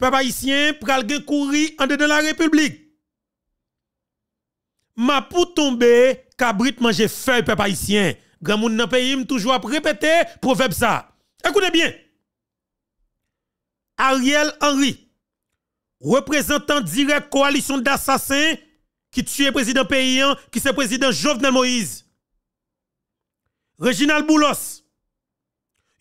Papa haïtien pral gen courir en de la République. Ma pour tomber, cabrit manje feuille peuple haïtien. Grand moun nan pays toujours à répéter proverbe ça. Écoutez bien. Ariel Henry, représentant direct coalition d'assassins qui tue président paysan, qui c'est président Jovenel Moïse. Reginald Boulos,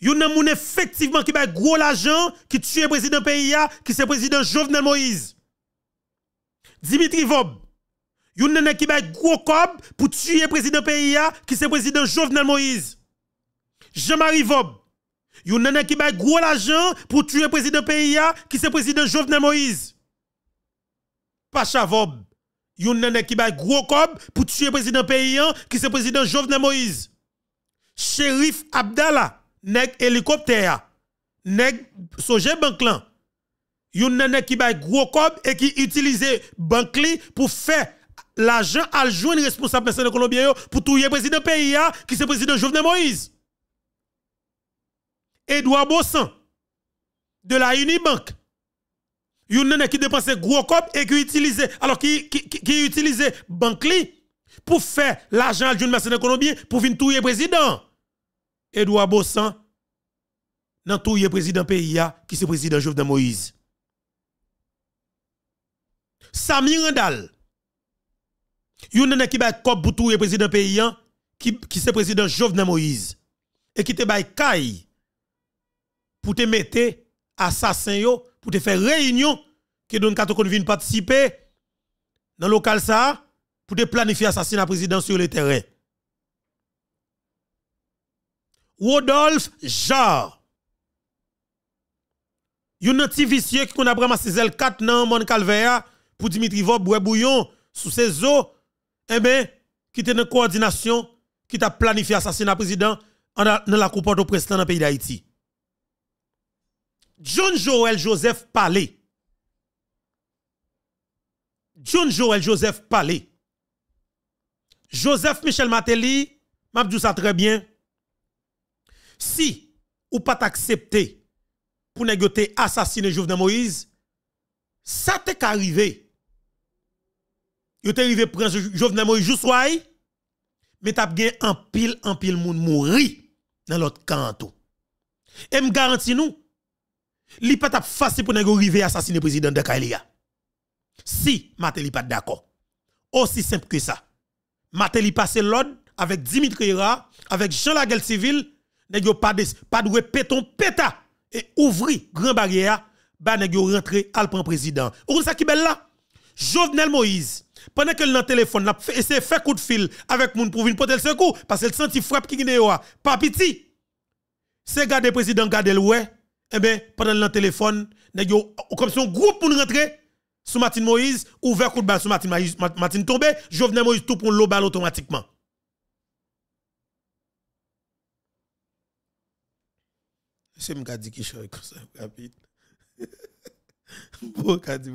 Yon nan moun effectivement qui bay gros l'argent qui le président pays qui c'est président Jovenel Moïse. Dimitri Vob. Yon nan qui un gros cob pour tuer président pays qui c'est président Jovenel Moïse. Jean-Marie Vob. Yon nan qui un gros l'argent pour tuer président pays qui c'est président Jovenel Moïse. Pacha Vob. Yon nan qui un gros cob pour tuer président pays qui c'est président Jovenel Moïse. Sheriff Abdallah nèg hélicoptère, nèg soje banque lan. Yon nèg qui bay gros cop et qui utilise banque pour faire l'argent à joindre responsable personnel colombien pour touyer président pays qui c'est président Jovenel Moïse. Edouard Bossan de la Unibank. Yon nèg qui dépense gros cop et qui utilise alors qui qui, qui, utilise pour faire l'argent à joindre de colombien pour venir touyer président. Edouard Bossan, dans tout le président PIA qui c'est président Jovenel Moïse. Sami Randal, il nan qui bay président pays qui est c'est président Jovenel Moïse et qui te bay kay pour te mettre assassin yo pour te faire réunion qui donne kato kon vin participer dans local ça pour te planifier assassinat président sur le terrain. Rodolphe Jarre. Yon petit vicieux qui a ramassé 4 nan Mon calvaire, pour Dimitri Vob ou Bouillon sous ses eaux, eh bien, qui était dans coordination, qui t'a planifié assassinat président dans la coupe au président dans le pays d'Haïti. John Joel Joseph Palé. John Joel Joseph Palé. Joseph Michel Mateli, m'a dit ça très bien, si ou pas t'accepter pour négoter assassiner Jovenel Moïse, ça t'est arrivé. Vous t'est arrivé prendre Jovenel Moïse mais t'as avez en pile en pile moun mouri dans l'autre canton. Et me garantis nous, li pas facile pour négo à assassiner président de Kailia. Si Matéli pas d'accord. Aussi simple que ça. Maté passe l'ordre avec Dimitri Ra, avec Jean Lagel Civil nèg pas de pas de péton péta et ouvri grand barrière ba nèg yo rentré al prend président. Ou ça qui belle là? Jovenel Moïse pendant que le téléphone fait essayé faire coup de fil avec moun pour venir porter secours parce qu'elle senti frappe qui n'est pas petit. C'est garder président garder le ouais. Eh bien, pendant le téléphone, nèg comme son groupe pour rentrer sous Martin Moïse, ouvert coup de balle sous Martin Moïse, Jovenel Moïse tout pour l'eau balle automatiquement. C'est me dit qui chante comme ça rapide. Bon, qu'a dit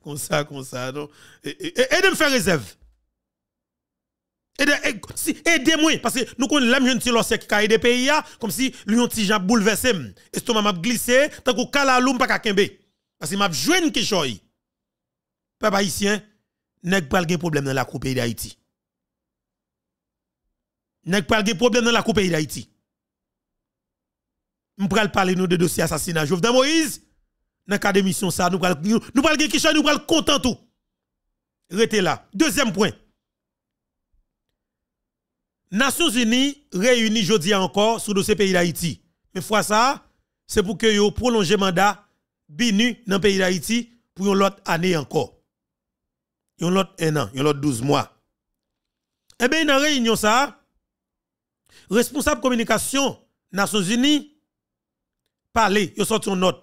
comme ça, comme ça, non. Aidez me faire réserve. Aidez-moi, parce que nous connaissons l'âme jeune l'ancien qui a aidé pays, hein, comme si lui ont petit gens bouleversé, estomac m'a glissé, tant que kalaloum pas kakembe. Parce que m'a joine qui choy. Papa haïtien, n'a pas de problème dans la coupe pays d'Haïti. Nèg pas de problème dans la coupe pays d'Haïti nous pral parler nous de dossier assassinat Jovenel Moïse. Dans le cadre ça, nous pral nous pral nous pral content tout. Restez là. Deuxième point. Nations Unies réunies jeudi encore sur dossier pays d'Haïti. Mais fois ça, c'est pour que yo prolonger mandat BINU dans pays d'Haïti pour une autre année encore. Une autre un an, une autre douze mois. Eh bien, dans la réunion ça, responsable communication Nations Unies parler, yon sorti une note.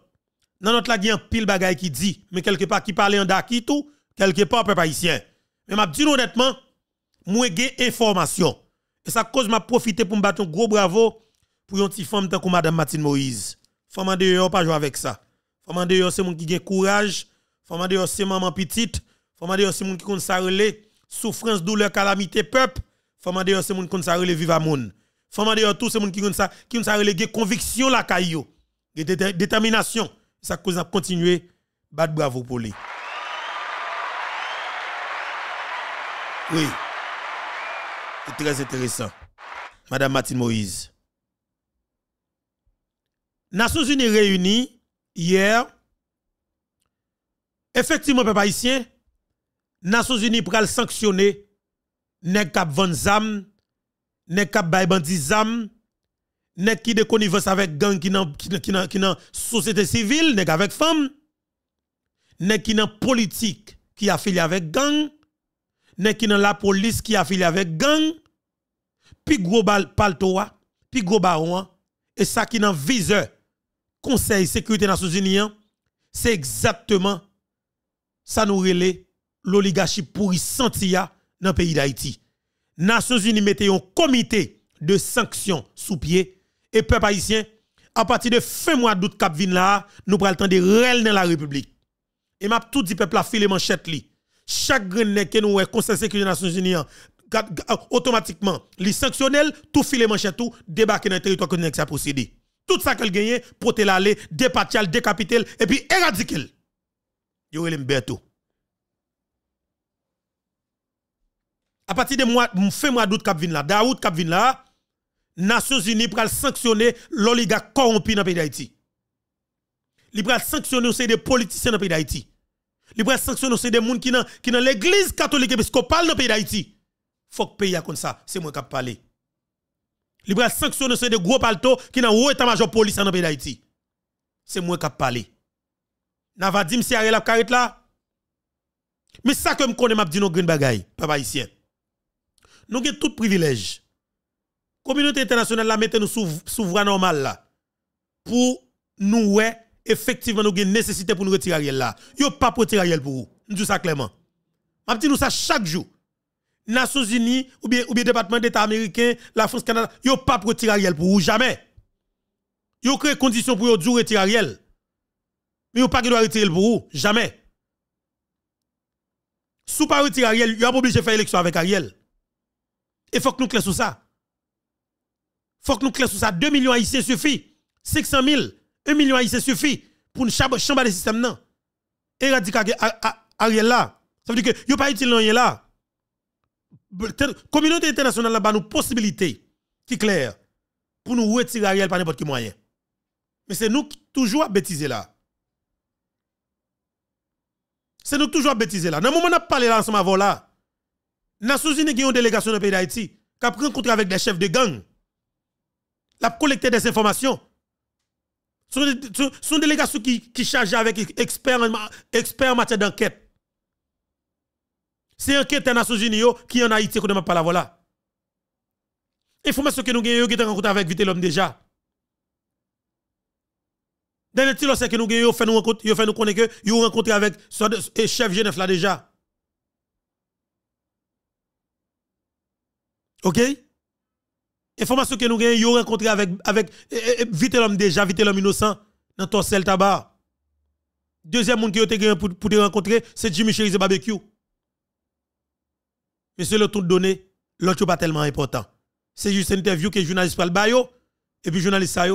nan notre la il pile bagay ki dit, mais quelque part qui parle en daki tout, quelque part peuple païsien. Mais m'a dit honnêtement, mouè gen information. Et ça cause m'a profité pour me un gros bravo pour yon petite femme comme madame Martine Moïse. Femme yon yon pas jouer avec ça. Femme yon yon c'est mon qui courage, femme yon se c'est maman petite, femme de yon c'est mon qui compte sa souffrance, douleur, calamité peuple. Femme yon se c'est mon qui compte ça moun. vivre à monde. Femme de tout c'est moun qui compte sa qui conviction la caillou et détermination. Ça cause à continuer. Bat bravo pour lui. Oui. C'est très intéressant. Madame Martine Moïse. Nations Unies réunies hier. Effectivement, papa haïtien, Nations Unies pral sanctionner nèg k'ap vann zam, k'ap bay bandi zam, nèg qui de connivence avec gang qui nan qui nan qui nan société civile, nèg avec femme, nèg qui nan politique qui affilié avec gang, nèg qui nan la police qui affilié avec gang, puis gros paltoa, puis gros baron et ça qui nan viseur Conseil sécurité Nations Unies, hein. c'est exactement ça nous relève l'oligarchie pourrissante hein, dans le pays d'Haïti. Nations Unies mettait un comité de sanctions sous pied et peuple haïtien, à partir de fin mois d'août cap là, nous prenons le temps de rel dans la République. Et m'a tout dit peuple a filé manchette li. Chaque grain que nous est Conseil sécurité des Nations Unies hein, euh, automatiquement, les sanctionnels tout filé manchette tout débarquer dans le territoire que nous avons procédé. Tout ça qu'elle gagne, te l'aller, départial décapiter et puis éradiquer. Yo Berto. À partir de fin mois d'août cap vin là, d'août cap vin là, Nations Unies pral sanctionner l'oligarque corrompu dans le pays d'Haïti. Il pral sanctionner les des politiciens dans le pays d'Haïti. Il pral sanctionner les des gens qui dans dans l'église catholique épiscopale dans le pays d'Haïti. Faut que pays a comme ça, c'est moi qui parle. Il pral sanctionner ces des gros palto qui dans haut état-major police dans le pays d'Haïti. C'est moi qui parle. Navadim si la carrette là. Mais ça que me connais m'a dit nos green bagay, papa haïtien. Nous avons tout privilège communauté internationale la mettez nous souverain normal là pour nous ouais effectivement nous une nécessité pour nous retirer Ariel là yo pas pour retirer Ariel pour vous nous dis ça clairement m'a dit nous ça chaque jour Nations Unies ou bien ou bien département d'État américain la France Canada yo pas pour retirer Ariel pour vous jamais yo créé condition pour yo retirer Ariel mais yo pas doit retirer pour vous jamais sous pas retirer Ariel yo pas obligé faire élection avec Ariel et faut que nous clés sur ça faut que nous clés sur ça. 2 millions haïtiens suffit. 500 000, 1 million haïtiens suffit pour nous chambre le système. Non. Éradiquer Ariel là. Ça veut dire que n'y a pas utile rien là. Communauté internationale là-bas nous possibilité qui claire pour nous retirer Ariel par n'importe quel moyen. Mais c'est nous qui toujours à bêtiser là. C'est nous toujours à bêtiser là. Dans le moment où nous parlons là ensemble avant là, nous avons une délégation dans le pays d'Haïti qui a rencontré avec des chefs de gang la collecter des informations. Ce sont des délégations qui, chargent charge avec experts en, matière d'enquête. C'est enquête des Nations Unies qui en Haïti, qu'on ne pas la voilà. ce que nous avons, qui avec Vite l'homme déjà. Dans le titre, que nous avons fait nous rencontre, nous rencontré avec le chef Genève là déjà. OK information que nous avons, yo avec, avec eh, eh, eh, vite l'homme déjà, vite l'homme innocent, dans ton sel tabac. Deuxième monde qui a été pour, pour te rencontrer, c'est Jimmy Cherise Barbecue. Mais c'est le tour donné, l'autre pas tellement important. C'est juste une interview que le journaliste parle bayo, et puis le journaliste ça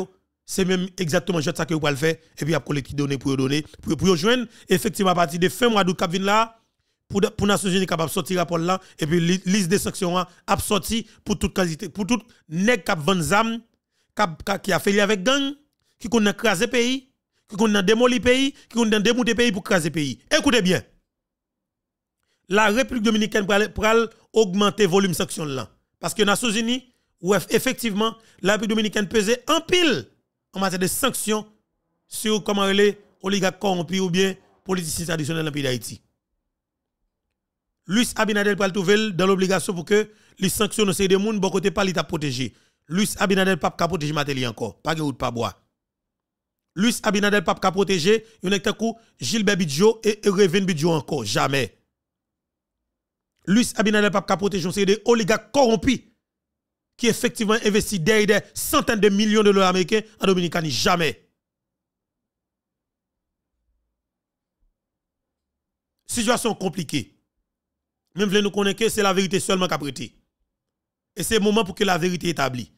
c'est même exactement ça que vous pouvez faire, et puis il y données pour donner, pour, joindre. Effectivement, à partir de fin mois d'août, là, pour pour Nations Unies capable sorti rapport là et puis liste des sanctions a sorti pour toute qualité pour tout nèg cap qui a fait avec gang qui connaît le pays qui connaît démolir pays qui connaît démonter pays pour craser pays écoutez bien la République dominicaine pral augmenter volume sanctions là parce que Nations Unies ou effectivement la République dominicaine pesait en pile en matière de sanctions sur comment les oligarques corrompus ou bien politiciens traditionnels dans le pays d'Haïti Luis Abinadel le trouver dans l'obligation pour que les sanctions ces des monde bon côté pas t'a protéger. Luis Abinadel pas protéger Matéli encore, pas de route pas bois. Luis Abinadel pas protéger, il n'est coup Gilbert Bidjo et Revin Bidjo encore, jamais. Luis Abinadel pas ka protéger c'est des oligarques corrompus qui effectivement investissent des centaines de millions de dollars américains en Dominicanie, jamais. Situation compliquée. Même voulez nous connaître que c'est la vérité seulement qui a prêté. Et c'est le moment pour que la vérité établie.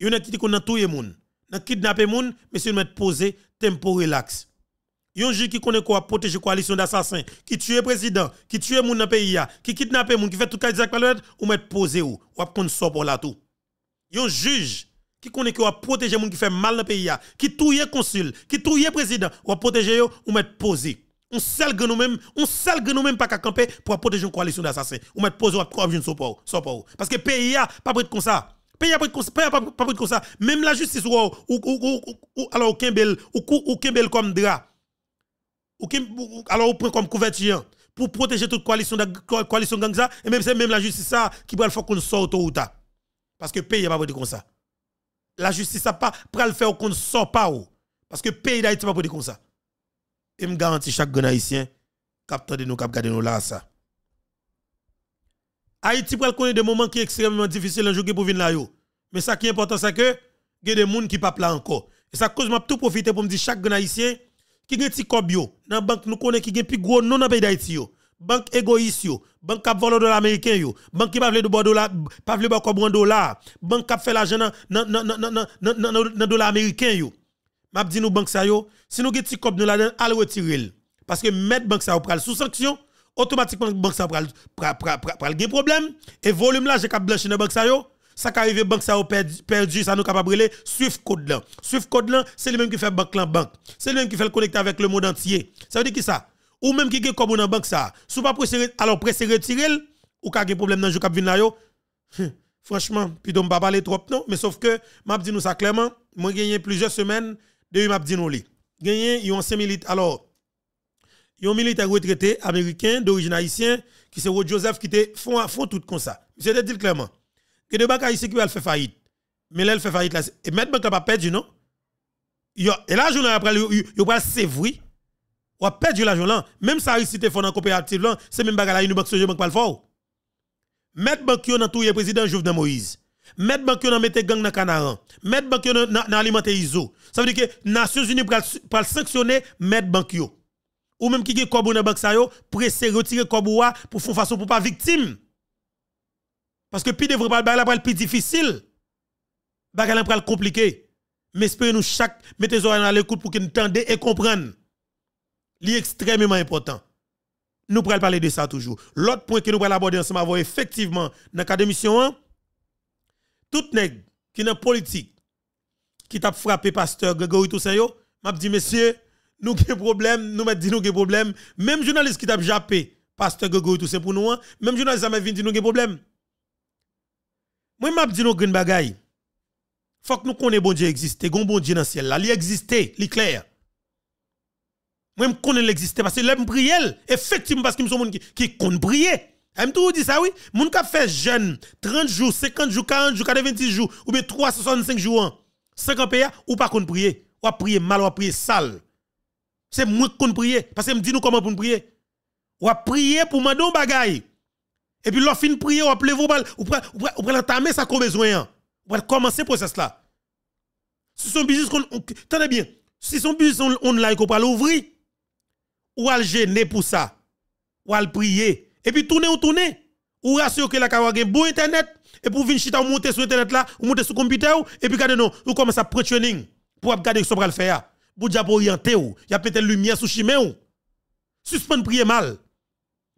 Il y a qui tout le monde. Dans le monde, mais vous mettre posé tempo relax. Il y a un juge qui connaît quoi protéger coalition d'assassins, qui tue le président, qui tue monde dans le pays, qui le monde, qui fait tout cas de ou mettre posé ou ou prendre sort pour la tout. Il y un juge qui connaît qui va protéger monde qui fait mal dans le pays, qui les consul, qui le président, ou protéger ou mettre posé. On seul que nous-mêmes, on seul que nous-mêmes pas qu'à camper pour protéger une coalition d'assassins. On mettre pose ou protéger support, support. Parce que pays a pas prêt comme ça. Pays a pas prêt comme ça. Même la justice ou ou alors aucun bel ou aucun bel comme drap. alors on prend comme couverture pour protéger toute coalition coalition gang ça et même c'est même la justice ça qui va le faire qu'on sorte ou ta. Parce que pays a pas prêt comme ça. La justice a pas le faire qu'on sort pas ou. Parce que pays d'Haïti pas prêt comme ça. Et me garantis chaque grand haïtien, capteur de nous, cap garder nous là, ça. Haïti pral connaît des moments qui extrêmement difficiles en jouer pour venir là, yo. Mais ça qui est important, c'est que, il y a des monde qui ne pas là encore. Et ça cause m'a tout profiter pour me dire chaque grand haïtien qui gen petit kob yo, banque nous connaît qui gen plus gros non dans pays d'Haïti yo. Banque égoïste banque qui vole dollar américain yo, banque qui pas veut de bon dollar, pas beaucoup bon dollar, banque qui fait l'argent dans dans dans dans dollar américain yo m'a dit nous banque ça yo, si nous petit cop nous la allez retirer parce que mettre banque ça pral sous sanction, automatiquement banque ça pral pral problème et volume là j'ai cap blanchi dans banque ça yo, ça qui arrive banque ça perdu ça nous capable reler suivre code là. suivre code là, c'est le même qui fait banque là banque. C'est le même qui fait le connecter avec le monde entier. Ça veut dire qui ça Ou même qui gagne comme dans banque ça. Sous pas presser alors presser retirer ou ka un problème dans jou cap vin là yo. Hum, franchement, puis donc pas parler trop non, mais sauf que m'a dit nous ça clairement, moi gagné plusieurs semaines de m'a dit non li. a yon militaire alors yon militaire retraité américain d'origine haïtienne qui c'est Joseph qui te font fond tout comme ça. Monsieur te dit clairement que de banque ici qui va faire faillite. Mais là elle fait faillite là et mettre banque pas perdu non. et là journée après yo va sévri. Ou a perdu l'argent là, même ça ici te fond en coopérative c'est même bagarre là une banque soje banque pas le fort. Mettre banque yo dans tout président Jovenel Moïse. Mettre banque dans mettre gang dans canaran, mettre banque dans alimenter ISO. Ça veut dire que Nations Unies pour sanctionner mettre banque yo. Ou même qui gagne kobou dans banque ça yo, presser retirer a pour faire façon pour pas victime. Parce que puis devrait pas la plus difficile. Bagal pral compliqué. Mais espérez nous chaque mettez oreilles à l'écoute pour que nous tendez et comprenne. Li extrêmement important. Nous pral parler de ça toujours. L'autre point que nous pral aborder ensemble effectivement dans cadre mission 1 tout nèg qui dans politique qui t'a frappé pasteur Grégory Toussaint yo, m'a dit Monsieur, nous avons problème, nous m'a dit nous avons problème, même journaliste qui t'a jappé pasteur Grégory Toussaint pour nous, hein. même journaliste m'a dit nous avons problème. Moi m'a dit nous green bagaille. Faut que nous connaissions bon Dieu existe, bon Dieu dans le ciel là, il existe, il clair. Moi je connais l'existe parce que l'aime prier, effectivement parce que je suis qui qui compte prier. Aime tout dit ça oui, moun ka fait jeune 30 jours, 50 jours, 40 jours, 90 jours ou bien 365 jours 50 pays ou pas qu'on prier. Ou prier mal ou prier sale. C'est moi qu'on prier parce que me dit nous comment pour prier. Ou prier pour mandon bagay. Et puis l'offre fin prier ou appeler vos balles ou ou l'entamer ça qu'on besoin. Hein. Ou commencer process là. Si son business qu'on tenez bien, si son business on, on like ou pas l'ouvrir ou al gêner pour ça. Ou al prier et puis tournez ou tournez. Ou rassurez que la kawa gen bon internet. Et pour venir chita ou monter sur internet là, ou monter sur computer ou, et puis gardez non, ou commence à prendre training pour regarder ce qu'on va faire. Pour pour orienter ou, y a peut-être lumière sous chemin ou. Suspendre prier mal.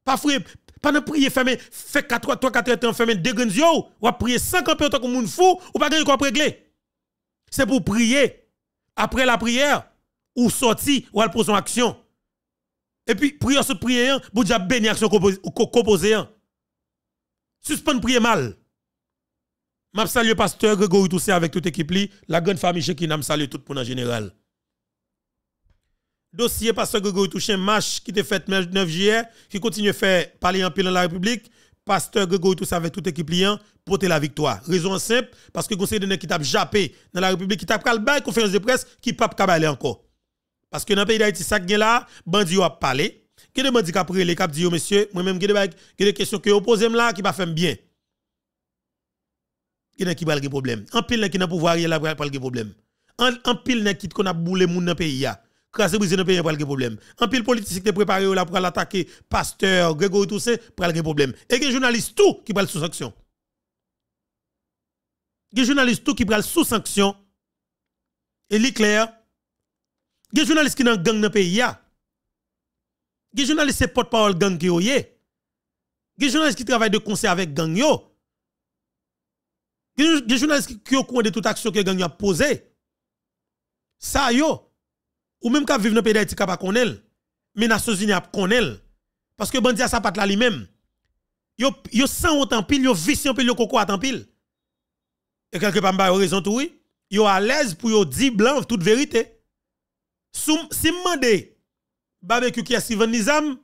Pas frère, pas de prier fermé, fait 4 3 4 heures fermé deux grands yeux ou prier 5 ans autant que fou ou pas gagner quoi régler. C'est pour prier. Après la prière, ou sortir, ou aller prendre une action. Et puis, prier sur prier, vous Dieu béni action composée. Hein. Suspendre prier mal. Je salue pasteur Grégory Toussaint avec toute l'équipe, la grande famille chez qui salue tout le monde en général. Dossier pasteur Grégory Toussaint, match qui était fait 9 juillet, qui continue à faire parler en pile dans la République. Pasteur Grégory Toussaint avec toute l'équipe pour hein, porter la victoire. Raison simple, parce que conseil de qui t'a jappé dans la République, qui a pris le conférence de presse, qui pas aller encore. Parce que dans le pays d'Haïti, ça qui là, bandit a parlé. Qui de bandit qui a les cap dit, monsieur, moi-même, qui de questions que vous posez là qui ne fait bien. Qui n'a qui pas le problème. En pile, qui n'a pouvoir, il n'a pas le problème. En pile, n'a qui qu'on a boulé moun dans le pays. Krasé brisé dans le pays, pas le problème. En pile, politique qui préparé là pour l'attaquer, pasteur, Grégory Toussaint, pas le problème. Et les journalistes tout qui parle sous sanction. Qui journalistes tout qui parle sous sanction. Et l'éclair, des journalistes qui sont dans gang dans le pays. Des journalistes qui porte-parole gang qui sont. Des journalistes qui travaillent de concert avec gang. Des journalistes qui ont au courant de toute action que gang a posée. Ça, yo. Ou même qui vivent dans le pays d'Haïti, qui ne connaissent pas. Mais Nations Unies connaissent. Parce que Bandia ça pas là lui-même. Yo, yo sans autant pile, yo vicieux pile, yo coco en pile. Et quelque part, m'a raison tout oui. Yo à l'aise pour dire blanc toute vérité si me demande barbecue qui est Steven Nizam,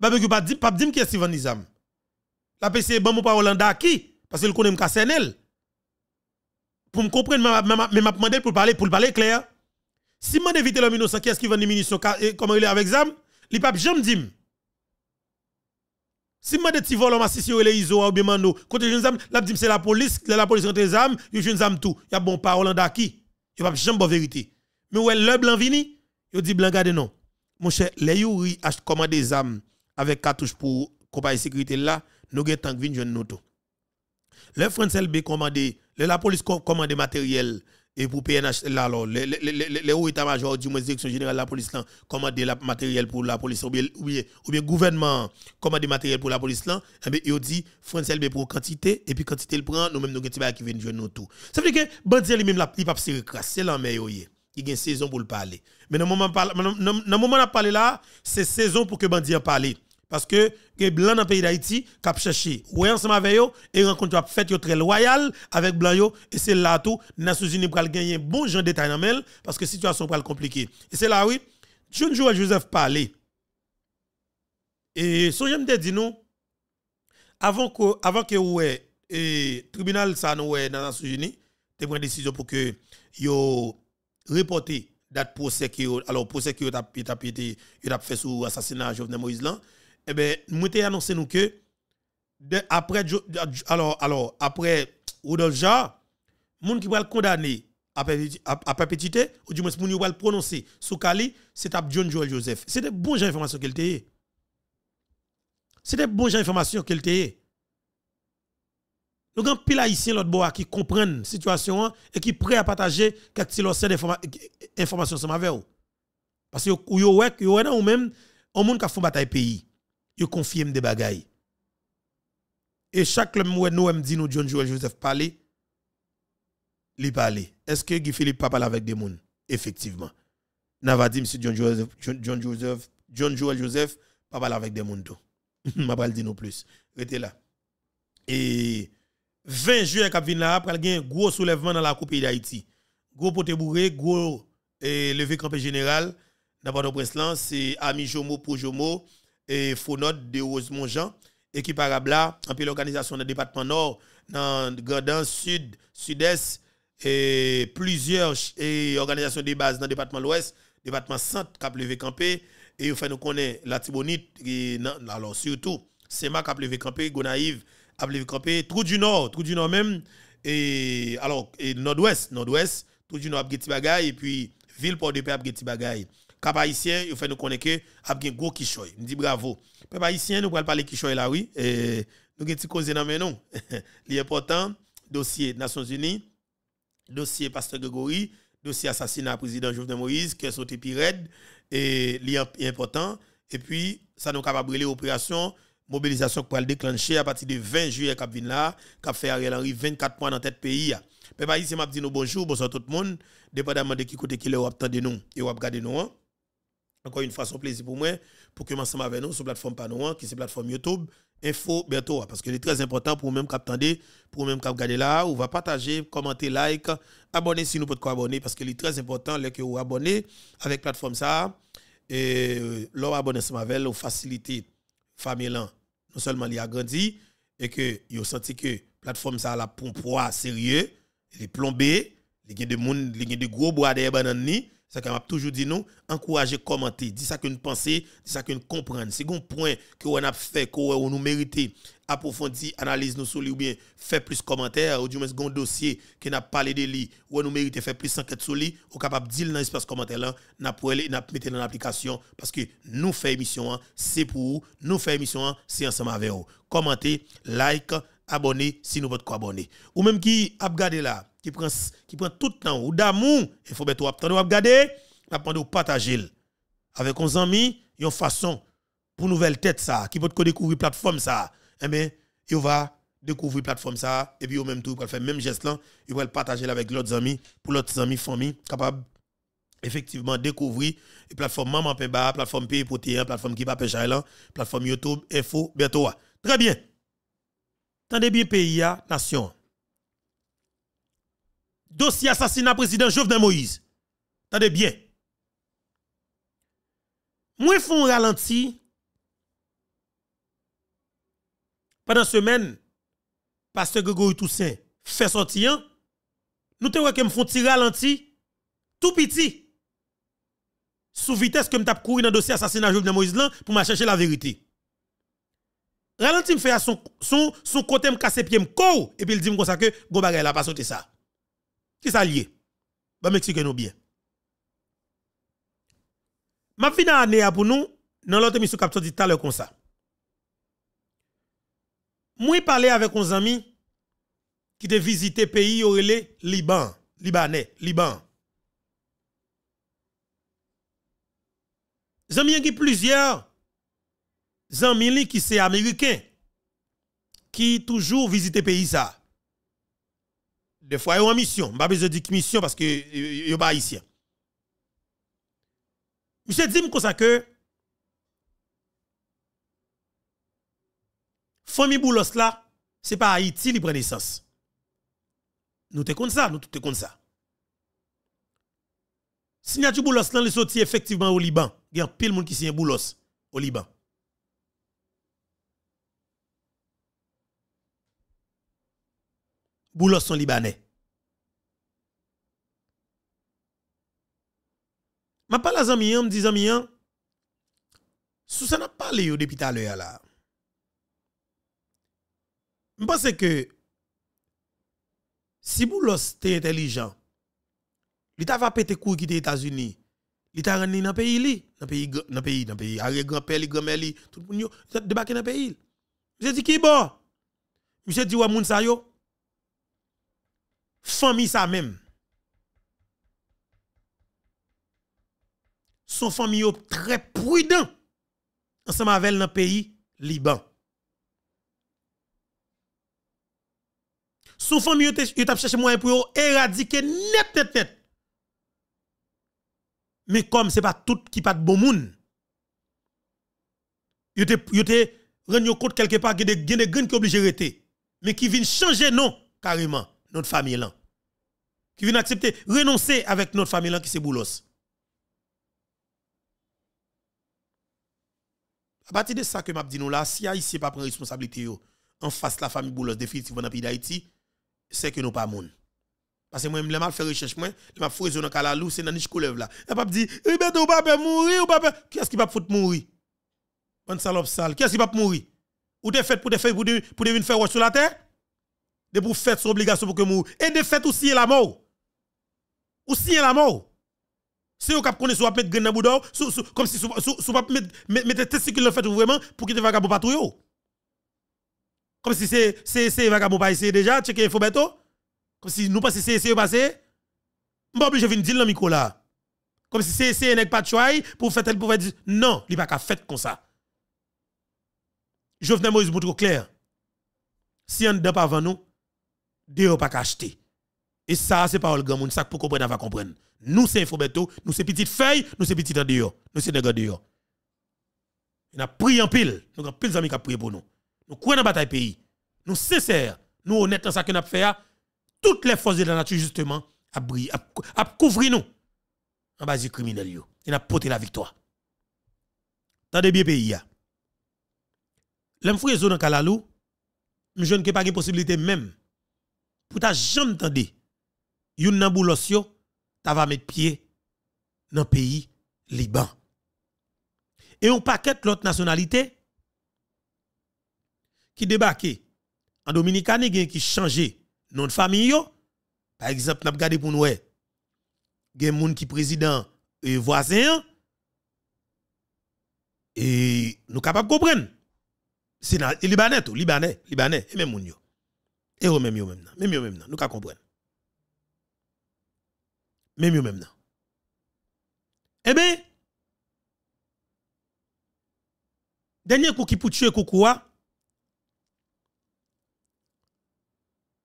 barbecue pas dit pas dit qui est Steven Nizam. La PC bon mon pas Hollanda qui parce qu'il connaît Kassenel. Pour me comprendre mais m'a demandé pour parler pour parler clair. Si me éviter l'homme innocent qui est qui vend des munitions eh, comment il est avec Zam, il pas jamais dit. Si m'a dit volom assisio les iso ou bien mando, côté jeune zam, la dit c'est la police, la police rentre zam, yo jeune zam tout. Y a bon parole en daki. Y a pas de vérité. Mais ouais, le blanc vini, Yo dit blanc non. Mon cher, les yuri achètent commandé des armes avec cartouche pour compagnie sécurité là, nous gagne tank vinn jeune nous Le France LB commandé, le la police commandé matériel et pour PNH là les hauts états-major du moins direction générale de la police là commandé la matériel pour la police ou bien ou bien, ou gouvernement commandé matériel pour la police là et eh bien il dit France LB pour quantité et puis quantité le prend nous même nous gagne qui vinn jeune nous Ça veut dire que les lui même la il pas se là mais il y a une saison pour le parler. Mais dans le moment où on parle là, c'est saison pour que les en parle. Parce que les blancs dans le pays d'Haïti cap chercher. Ou ensemble avec eux et rencontre fait très loyal avec blanc et c'est là tout Nations Unies gagné gagner bon genre détail dans parce que la situation est compliquée. Et c'est là oui, joué à Joseph parler. Et son j'aime te dit nous avant que avant que ouais tribunal ça nous dans les Nations Unies, te une décision pour que yo reporté date procès qui alors procès qui a fait sur assassinat Jovenel Moïse et eh ben nous t'ai annoncé nous que après alors alors après moun qui va le condamner à perpétuité ou du moins moun qui va le prononcer sous Cali c'est John Joel Joseph c'était bon information qu'elle t'a c'était bon information qu'elle a nous avons pile haïtien l'autre bois qui comprennent la situation et qui prêt à partager quelques informations sur avec vous. Parce que vous avez ou même un monde qui font bataille pays. Vous confirme des bagailles. Et chaque que nous avons dit nous John Joel Joseph parler il parler. Est-ce que Guy Philippe pas avec des gens Effectivement. Navadim si John Joseph John Joseph John Joel Joseph pas avec des gens. Je vais dire non plus. Restez là. Et 20 juin qui vient après un gros soulèvement dans la Coupe d'Haïti. Gros pote gros eh, levé campé général dans port prince c'est Ami Jomo Jomo, et Fonote de Rosemont Jean équipe arabe là, en pile organisation dans département nord, dans Gardin sud, sud-est et plusieurs eh, organisations de base dans le département l'ouest, département centre cap levé campé et fait nous connaître la Tibonite et, alors surtout Sema a levé campé, Gonaïve appelé campé Trou du Nord, Trou du Nord même, et alors, et Nord-Ouest, Nord-Ouest, Trou du Nord a des bagaille, et puis Ville Port-de-Paix a des bagaille. Cap haïtien, il fait nous connaître a un gros Kichoy !» Je dit « bravo. Peuple haïtien, nous pas parler Kichoy là, oui. Et nous avons causé dans mes noms. L'important, dossier Nations Unies, dossier Pasteur Grégory, dossier assassinat président Jovenel Moïse, qui est sauté pirate, et l'important. Et puis, ça nous capable brûler l'opération mobilisation qui le déclencher à partir de 20 juillet qui a là, qui fait Ariel Henry 24 points dans tête pays. Mais ici, m'a dit nous bonjour, bonsoir tout le monde, dépendamment de qui côté qui le nous et vous regardez nous. Hein. Encore une fois, c'est un plaisir pour moi pour que ensemble avec nous sur la plateforme Panou, hein, qui est la plateforme YouTube, info bientôt hein, parce que c'est très important pour vous même attendez pour même regardez là, vous va partager, commenter, like, abonner si nous pouvez abonner parce que c'est très important que vous abonnez avec plateforme ça et euh, l'on abonnement ensemble avec vous faciliter famille non seulement il a grandi, et que il senti que plateforme ça la pompe sérieux, il est il y a des il y a des gros bois derrière banane ça qu'on a toujours dit nous, encourager, commenter, dire ça que nous pensons, dire ça que comprendre comprenons. C'est point que on a fait, qu'on nous mérité, approfondir, analyse nous sur ou bien faire plus commentaires, ou du moins un dossier qui n'a parlé de lui, ou nous mérité faire plus enquête sur lui, ou capable de dire dans l'espace commentaire là, n'a pour mettre dans l'application parce que nous fait émission hein. c'est pour vous, nous fait émission hein. c'est ensemble avec vous. Commentez, like, abonnez si nous votre abonner. Ou même qui a regardé là, qui prend tout le temps ou d'amour il faut mettre attendre regarder attendre partager avec nos amis une façon pour nouvelle tête ça qui peut découvrir plateforme ça et eh ben il va découvrir plateforme ça et puis au même tout il faire même geste là il va le partager avec l'autre amis pour l'autre amis famille capable effectivement découvrir la plateforme maman la plateforme pays la plateforme qui va pêcher plateforme youtube info bientôt très bien tendez bien pays nation dossier assassinat président Jovenel Moïse. Tendez bien. Moi, font ralenti pendant semaine, que Grégory Toussaint fait sortir. Hein. Nous te que me font ralenti tout petit. Sous vitesse que me tape courir dans le dossier assassinat Jovenel Moïse là pour me chercher la vérité. Ralenti me fait à son, son, son côté me casser pied me et puis il dit comme ça que go bagay la pas sauté ça. Qui ça lié Bah Mexicain nous bien. Ma fin année pour nous dans l'autre émission capteur dit tout à l'heure comme ça. Moi parler avec un ami qui te visité pays au Liban, Libanais, Liban. Zami qui plusieurs amis qui c'est américain qui toujours visite pays ça des fois, y a une mission. Je pas besoin de dire mission parce que euh, euh, ils sont pas ici. Monsieur dit comme ça que famille Boulos là, c'est pas Haïti qui prend naissance. Nous te comme ça, nous te comme ça. Signature Boulos là, les sorti effectivement au Liban. Il y a de monde qui signe Boulos au Liban. Boulos sont Libanais. Ma parle à zamiyan, me dit sous ça n'a depuis tout à l'heure là. Je pense que si Boulos était intelligent, il t'a pété qui États-Unis, il t'a rendu dans le pays, dans le pays, dans pays, dans pays, grand-père, grand-mère, tout le monde, il dans le pays. Je dis qui bon? Je dis, moun yo, famille ça même. Son famille est très prudent ensemble avec dans le pays Liban. Son famille yo t'a cherché moyen pour éradiquer net net net. Mais comme c'est pas tout qui pas de bon monde. il te yo te compte quelque part des gens qui obligé de Mais qui viennent changer non carrément notre famille là. Qui vient accepter, renoncer avec notre famille là qui se boulos. À partir de ça que m'a dit nous là, si Haïti pas prendre responsabilité en face la famille boulos définitivement dans pays d'Haïti, c'est que nous pas monde. Parce que moi, je m'a fait recherche, moi, je m'a fait dans Kalalou, c'est dans niche là. Je pas dit, Ribet, eh ou pas mourir, ou papa Qui est-ce qui va foutre mourir? Bonne salope sale. Qui est-ce qui va mourir? Ou t'es fait pour te faire, pour faire sur la terre? de pour faire son obligation pour que mourir. Et de fait aussi la mort. Aussi la mort. si au cap qu'on est sur mettre grain dans comme si vous pas mettre testicule en fait vraiment pour qu'il te vagabond pas tout Comme si c'est c'est c'est vagabond pas essayer déjà, checker faut bientôt. Comme si nous pas c'est c'est passé. M'pas obligé venir dire dans micro là. Comme si c'est c'est n'est pas choix pour faire tel pour dire non, il pas qu'à faire comme ça. Jovenel Moïse montre clair. Si on ne pas avant nous, deux pas acheter. Et ça, c'est pas le grand monde, ça pour comprendre, va comprendre. Nous, c'est Infobeto, nous, c'est petite feuille, nous, c'est petite en nous, c'est nègre dehors. il a pris en pile, nous avons pile d'amis qui ont prié pour nous. Nous croyons dans la bataille pays. Nous sincères, nous honnêtes dans ce que nous avons fait. Hein. Toutes les forces de la nature, justement, à briller, à couvrir nous en du criminel Il a porté la victoire. dans des bien pays ya. L'aime zone dans Kalalou, je ne que pas une possibilité même pour ta jamais tendre, youn nan boulos va mettre pied dans le pays Liban. Et on paquet l'autre nationalité qui débarquait en Dominicane qui changé notre de famille Par exemple, nous regardé pour nous gen moun qui président et euh, voisin et nous de comprendre. C'est libanais tout, libanais, libanais et même moun yo. Et vous même, eux même, même On même, nous comprenons. Même eu même. Eh bien, dernier coup qui pour tuer Koukoua,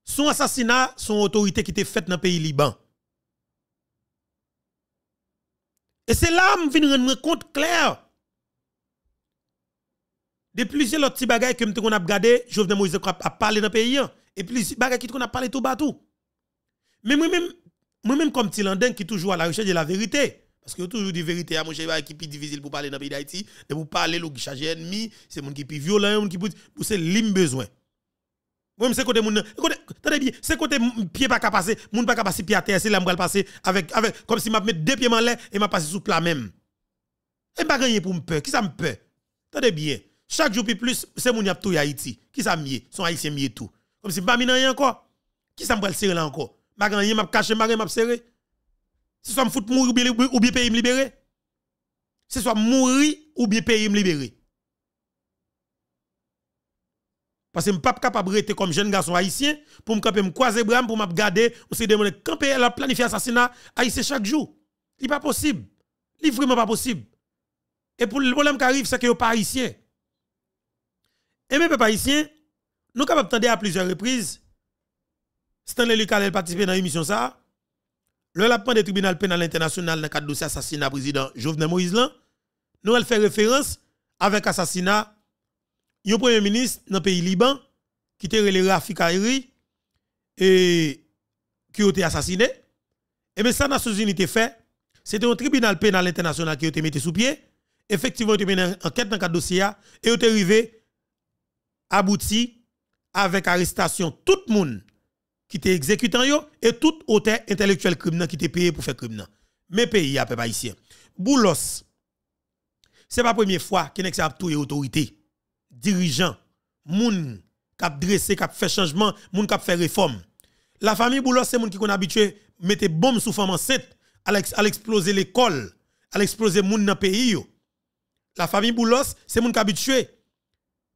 son assassinat, son autorité qui était faite dans le pays Liban. Et c'est là que je me rendre compte clair de plusieurs autres petits bagages que je me Je regardé, de Moïse à parler dans le pays. Hein. Et puis, bagay qui qu'on a parlé tout bas tout Mais moi-même, moi-même comme Tilandin qui toujours à la recherche de la vérité. Parce que toujours dit vérité à ah, mon cher bah, qui est difficile pour parler dans le pays d'Haïti, de vous parler le charge ennemi, c'est mon qui est violent, mon qui vous c'est l'im besoin. Moi même c'est côté moun, attendez bien, c'est côté pied pas capable passer, pas capable passer pied à terre, c'est là m'gal passer avec avec comme si m'a mettre deux pieds dans l'air et m'a passer sous plat même. Et pas gagner pour me peur, qui ça me peur Tenez bien, chaque jour plus c'est mon y a tout Haïti, qui ça mieux, son haïtien mieux tout. Comme si pas rien encore. Qui ça me le serrer là encore Ma rien m'a caché, ma serré. C'est soit me foutre mourir ou bien pays me libérer. C'est soit mourir ou bien pays me libérer. Parce que je ne suis pas capable de rester comme jeune garçon haïtien pour me camper, me croiser pour me garder, ou se demander camper la planifier assassinat haïtien chaque jour. Ce n'est pas possible. Ce n'est vraiment pas possible. Et pour le problème qui arrive, c'est que vous pas haïtien. Et mes pas haïtien, nous avons entendu à plusieurs reprises. Stanley Lucas elle participé dans l'émission ça. Le lapin du tribunal pénal international dans le cadre dossier assassinat président Jovenel Moïse nous elle fait référence avec assassinat du premier ministre dans le pays Liban qui était le Rafi et qui a été assassiné. Et eh bien ça, Nations unité fait. C'était un tribunal pénal international qui a été mis sous pied. Effectivement, il a mis une enquête dans le cadre dossier et il est arrivé abouti avec arrestation tout le monde qui était exécutant yo et tout auteur intellectuel criminel qui était payé pour faire crime. Mais pays a pas ici. Boulos c'est pas la première fois qu'il a touye autorité, dirigeant, moun a dressé, a fait changement, moun a fait réforme. La famille Boulos c'est moun qui kon habitué mettre bombe sous forme enceinte, à exploser l'école, à l'exploser moun dans pays La famille Boulos c'est moun qui habitué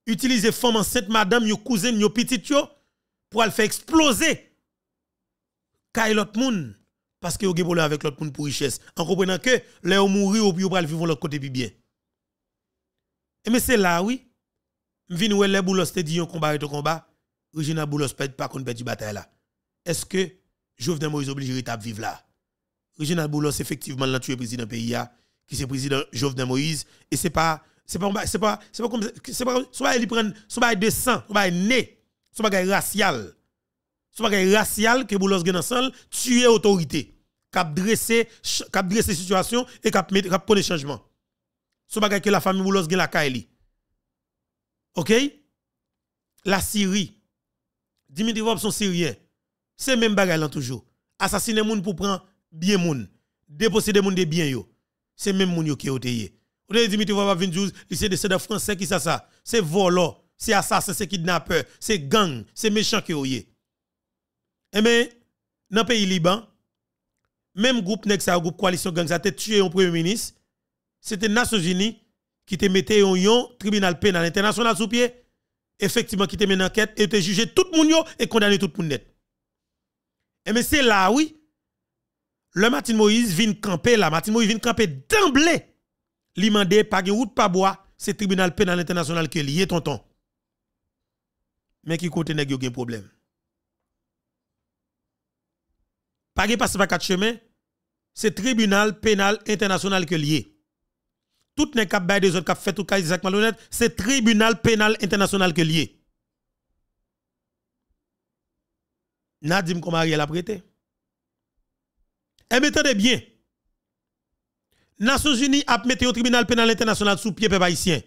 utiliser femme enceinte, madame, yo cousin yo petit, yo, pour le faire exploser. Kay l'autre moun, parce que yon gen avec l'autre moun pour richesse. En comprenant que, les yon mouri ou puis pas pral vivre l'autre côté bien. Et mais c'est là, oui. M'vin ou les boulos te dit yon combat et combat, Regina Boulos pète pas contre du bataille là. Est-ce que Jovenel Moïse obligé de vivre là? Regina Boulos, effectivement, l'a tué président pays hein, qui c'est président Jovenel Moïse, et c'est pas c'est pas c'est pas c'est pas comme pas prend soit pas soit n'est né soit racial racial que Boulos ensemble tuer autorité cap dresser cap dresser situation et cap mettre cap changement que la famille la OK la Syrie Dimitri Vob sont syrien c'est même bagage toujours assassiner moun pour prendre bien moun déposer des moun de bien yo c'est même moun qui vous avez dit, venir c'est des français qui ça ça. C'est volant, c'est assassin, c'est kidnappeur, c'est gang, c'est méchant qui vous Eh bien, dans le pays Liban, même groupe NEX, groupe coalition gang, ça a tué un premier ministre. C'était les Nations Unies qui te mettait un tribunal pénal international sous pied. Effectivement, qui te met enquête et te jugé tout le monde et condamné tout le monde net. Et eh mais c'est là, oui. Le Martin Moïse vient camper là. Martin Moïse vient camper d'emblée li mandé pas de route pas bois, c'est tribunal pénal international qui lié tonton. Mais qui côté nèg yo gen problème. Pas de passe par quatre chemins, c'est tribunal pénal international qui lié. Tout nèg k'ap bay des autres fait tout cas Isaac malhonnête, c'est tribunal pénal international qui est lié. Nadim comme a prêté. Et eh, mettez bien. Nations Unies a mis au tribunal pénal international sous pied peuple haïtien.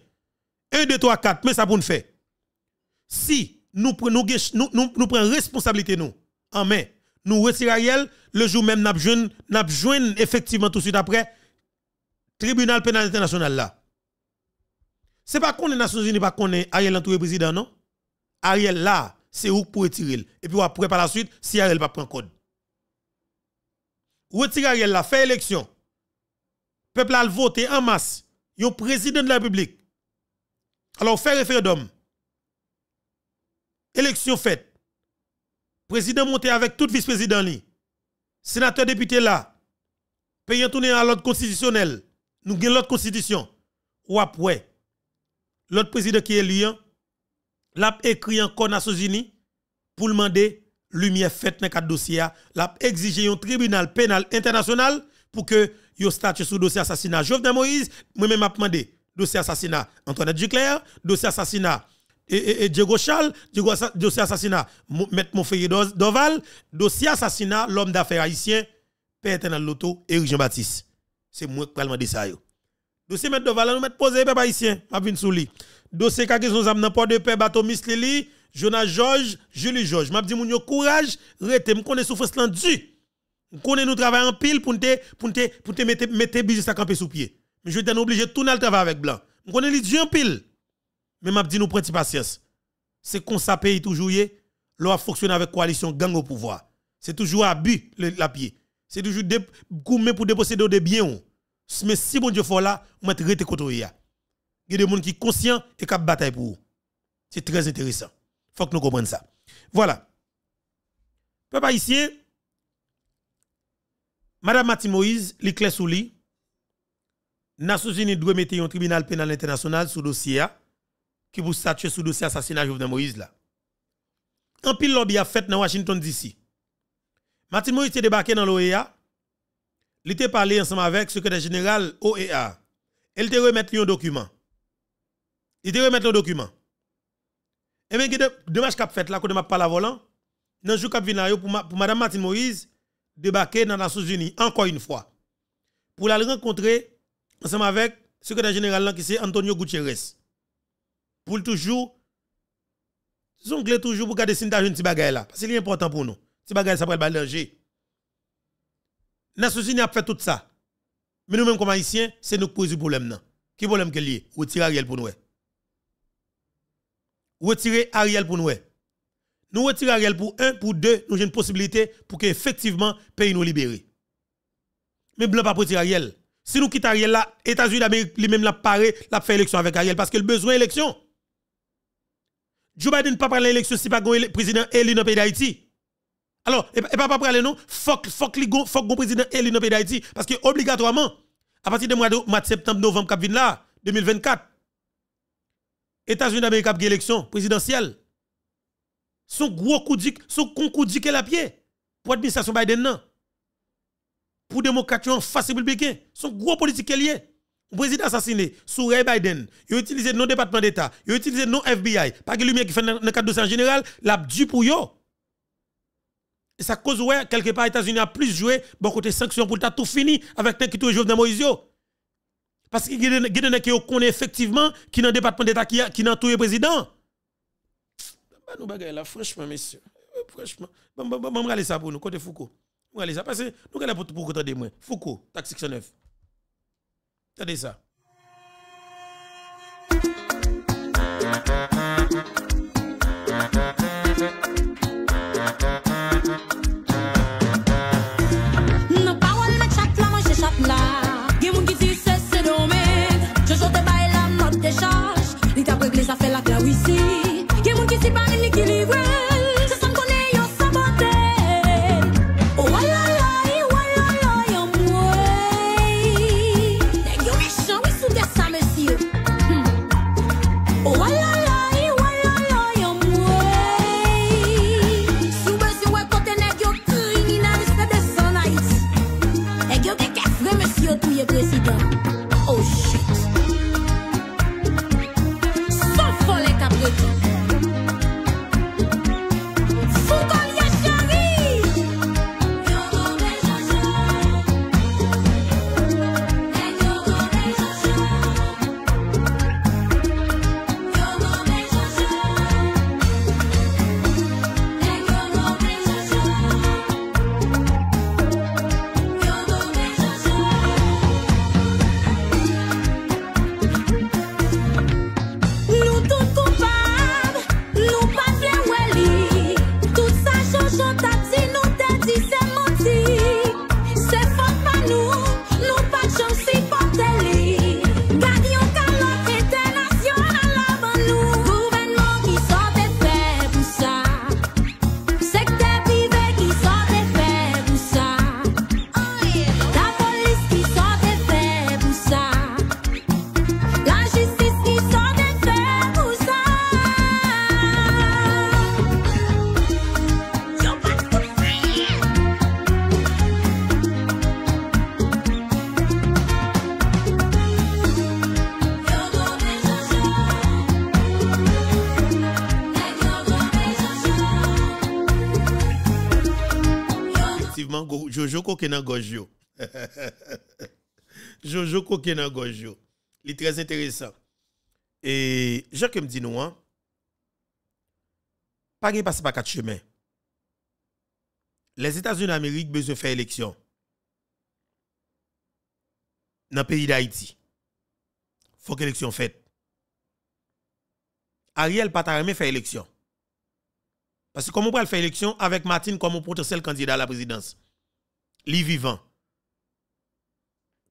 1, 2, 3, 4, mais ça pour nous faire. Si nous prenons responsabilité nous, en main, nous retirons Ariel, le jour même nous jouons effectivement tout de suite après tribunal pénal international là. n'est pas qu'on est Nations Unies, pas qu'on est Ariel entouré président, non? Ariel là, c'est où pour retirer. Et puis après par la suite, si Ariel pas prendre code. Retirer Ariel là, faire élection peuple a voté en masse, le président de la République. Alors, faire référendum, élection faite, président monté avec tout vice-président, sénateur député là, payant tourner à l'ordre constitutionnel, nous gagnons l'autre constitution. Ou après, l'autre président qui est élu, l'a écrit encore aux pour demander lumière faite dans quatre dossier, l'a exigé un tribunal pénal international pour que yo statue sur dossier assassinat Jovenel Moïse, moi-même m'a demandé dossier assassinat Antoinette Duclair, dossier assassinat Diego Charles, dossier assassinat M. Monferré Doval, dossier assassinat l'homme d'affaires haïtien, Père Naloto Loto, Éric Jean-Baptiste. C'est moi qui parle de ça. Dossier M. Doval, nous mettons posé, peuple haïtien, ma vin sous lui. Dossier qui Zam dans port de paix, bateau Miss Lili, Jonas George, Julie George, M'a dit, mon courage, rete, m'kone souffrance l'andu connaît nous travaillons en pile pour te pour te pour te mettre mettre business à camper sous pied. Mais je t'en obligé de tourner le travail avec blanc. On connaît les dieux en pile. Mais m'a dit nous prenons patience. C'est qu'on s'appelle toujours l'on fonctionne avec coalition gang au pouvoir. C'est toujours abus la pied. C'est toujours des gourmet pour déposséder des biens. Mais si bon Dieu fort là, on va les contre Il y a des gens qui sont conscients et qui bataille pour vous. C'est très intéressant. Faut que nous comprenions ça. Voilà. Peuple haïtien, Madame Martine Moïse, li clé sous li, Nations Unies mettre un tribunal pénal international sous dossier qui vous statue sous dossier assassinat Jovenel Moïse là. En pile lobby a fait dans Washington DC. Mati Moïse est débarqué dans l'OEA. Il était parlé ensemble avec le secrétaire général OEA. Elle te remettre un document. Il te remettre un document. Et eh bien, dommage qu'a fait là, quand m'a parlé à volant, dans le jour qu'a pour, Madame Martine Moïse, débarquer dans les Nations Unies, encore une fois, pour la rencontrer ensemble avec le secrétaire général qui c'est Antonio Gutiérrez. Pour toujours, zongler toujours pour garder ces de bagages là. Parce que c'est important pour nous. Ces bagaille ça peut être danger. Les Nations Unies a fait tout ça. Mais nous-mêmes, comme haïtiens, c'est nous qui posons le problème. Qui problème que lié? Retirer Ariel pour nous. Retirer Ariel pour nous. Nous retirons pour un, pour deux, nous avons une possibilité pour qu'effectivement, le pays nous libère. Mais blanc pas pour Ariel. Si nous quittons Ariel les États-Unis d'Amérique lui-même l'a paré, fait élection avec Ariel parce qu'il a besoin d'élection. Joe Biden pas parler l'élection si pas le président élu dans le pays d'Haïti. Alors, et pas pas parler non, Il faut que le président élu dans le pays d'Haïti parce que obligatoirement à partir du mois de septembre novembre 2024, là 2024 États-Unis d'Amérique a élection présidentielle son gros coup dit son con coup la pied pour l'administration Biden non. Pour démocratie en face républicain, son gros politique lié. Président assassiné sous Ray Biden, il a utilisé non département d'État, il a utilisé non FBI, pas que lumière qui fait dans le cadre de en général, l'a dû pour yo. Et ça cause ouais quelque part États-Unis a plus joué bon côté sanction pour tout fini avec tant qui tout dans Moïse Parce qu'il y a des gens qui connaissent effectivement qui dans le département d'État qui qui tout le président nous bagaille là, franchement, messieurs. Eh, franchement, bon, bon, bon, ça pour nous, côté Foucault. On ça, parce que nous pour de moi. Foucault, taxe 9. Tenez ça. coquin dans gorge Jojo coquin dans gorge Il est très intéressant. Et Jacques me dit nous hein, pas de passer par quatre chemins. Les États-Unis d'Amérique besoin faire élection dans le pays d'Haïti. Faut qu'élection faite. Ariel pas fait faire élection. Parce que comment on peut faire élection avec Martine comme potentiel candidat à la présidence li vivant.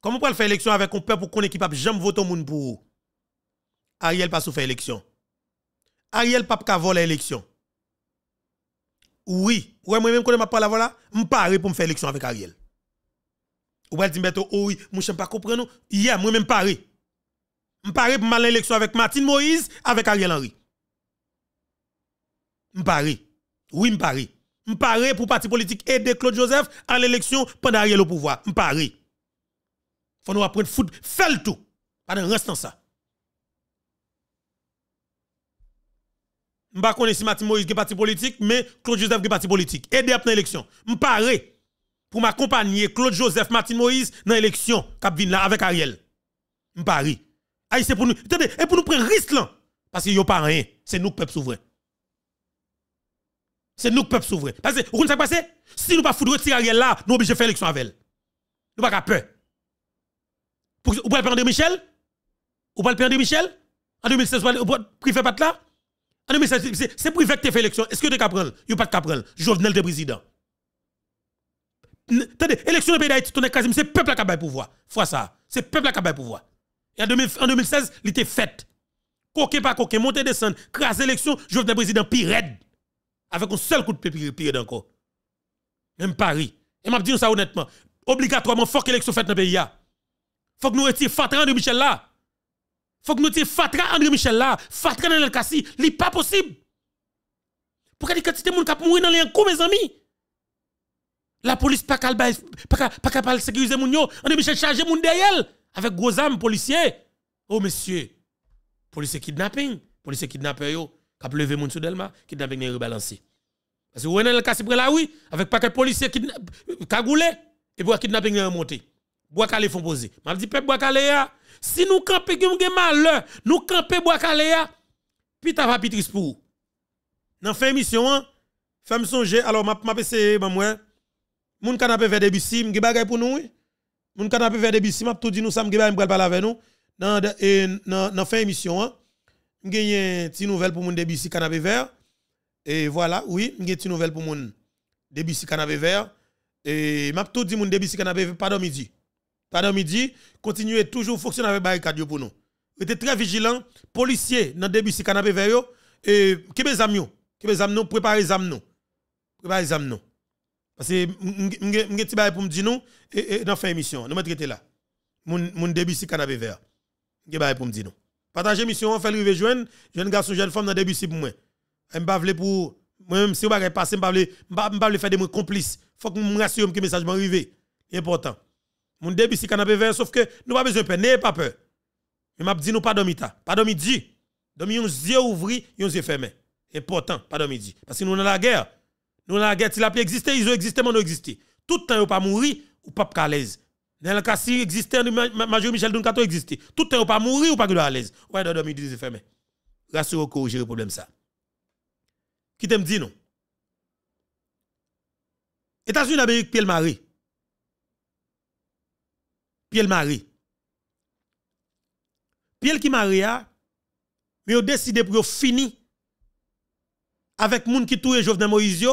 Comment on peut faire l'élection avec un peuple pour qu'on équipe jamais voter moun pour Ariel pas faire élection. Ariel pas ka voler élection. Oui, moi même quand m'a parlé voilà, m'paré pour me faire élection avec Ariel. Ou pas dire oh oui, moi je pas comprendre hier moi même paré. M'paré pour m'aller l'élection avec Martin Moïse avec Ariel Henry. M'paré. Oui, m'paré parie pour parti politique aider Claude Joseph à l'élection pendant Ariel au pouvoir. Il Faut nous apprendre foot, faire le tout. pendant de reste dans ça. M'pa connais si Martin Moïse est parti politique, mais Claude Joseph est parti politique. Aider à l'élection. parie pour m'accompagner Claude Joseph Martin Moïse dans l'élection qui là avec Ariel. M'pare. Aïe, c'est pour nous. Attendez, et pour nous prendre risque là. Parce qu'il n'y a pas rien. C'est nous, peuple souverain. C'est nous, peuple souverain. Parce que, vous savez ce qui Si nous pas foudre tirer à là, nous sommes obligés de faire l'élection avec elle. Nous pas peur. Vous vous pouvez prendre Michel Vous pouvez prendre Michel En 2016, vous pouvez pas là En 2016, c'est privé que tu fait l'élection. Est-ce que tu prendre Vous pas de prendre. Jovenel de président. Attendez, élection de pays d'Haïti, c'est le peuple qui a le pouvoir. Fois ça. C'est le peuple qui a le pouvoir. Et en, 2016, il était fait. Coquet par coquet, monter, descendre, craser l'élection, Jovenel président, pire avec un seul coup de pied pire le Même Paris. Et m'a dit ça honnêtement. Obligatoirement, faut que l'élection faite dans le pays. Faut que nous retirions Fatra André Michel là. Faut que nous retirions Fatra André Michel là. Fatra dans le Kassi. Ce n'est pas possible. Pourquoi que quantité de monde qui mourir dans les coups, mes amis? La police pas capable pas pas sécuriser mon yo. André Michel chargé mon derrière avec gros armes policiers. Oh monsieur. police kidnapping, police kidnapper yo qui a levé mon sous Delma, kidnapping n'est rebalancé. Parce que Renel Kassib la oui, avec paquet de policiers cagoulé et pour kidnapping remonté. Bois Calé posé. poser. M'a dit, peuple Bois Calé, si nous camper, nous avons malheur, nous camper Bois Calé, puis t'as pas pitris pour. Dans fait émission, hein, femme songer, alors m'a m'a essayé, ben moi, mon canapé vers fait pour nous, mon canapé vers Je m'a tout dit nous ça, parler avec nous, dans, émission, hein, j'ai une petite nouvelle pour mon début canapé vert. Et voilà, oui, j'ai une petite nouvelle pour mon début canapé vert. Et m'a tout dit mon début canapé vert, pardon midi. pas Pardon midi, continuez toujours fonctionner avec barricade pour nous. soyez très vigilant policiers dans début canapé vert et qui mes amis, qui mes amis, préparez les amis. Préparez les amis. Parce que m'gè ti pour me dire non et, et faire fin émission, nous m'a là. Mon mon début canapé vert. M'gè pour me dire non. Partagez mission, fait arriver rive jeune, garçon, jeune femme dans début si pour moi. Je pas pour moi même si on passer, m'a pas pas faire de moi complice. Faut que me rassure que message m'arrive. Important. Mon début si canapé vert sauf que nous pas besoin peur, n'ayez pas peur. Mais m'a dit nous pas dormi ta, pas dormi dit. Dormi un yeux ouvri, un yeux fermé. Important, pas dormi dit parce que nous dans la guerre. Nous dans la guerre, Si la paix exister, ils ont existé, mais nous existé. Tout le temps, ou pas mourir ou pas à l'aise. Dans le cas, si existait, Major Michel Duncato existait. Tout le temps, pas mourir ou pas que à l'aise. Ouais, dans 2018, fermé. Rassurez-vous j'ai le problème ça. Qui te dit non? États-Unis d'Amérique, Pierre Marie. Pierre Marie. Pierre qui marie a, mais ont décidé pour finir avec les gens qui touye Jovenel Moïse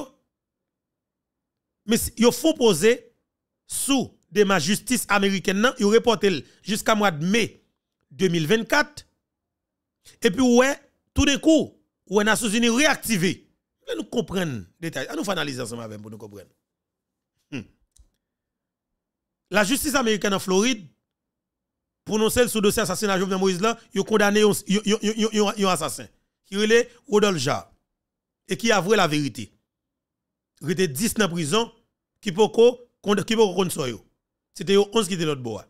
mais ils font poser sous de ma justice américaine, il reporté jusqu'à mois de mai 2024. Et puis, ouais, tout d'un coup, les Nations Unies réactivé. nous les détail. Nous analyser ensemble avec pour nous comprendre. La justice américaine en Floride, prononcée sur le dossier assassinat de Jovenel Moïse, là, ils condamné un assassin qui est Rodolphe et qui avoué la vérité. Il était 10 dans prison qui peut qu'on soit. C'était 11 qui était l'autre bois.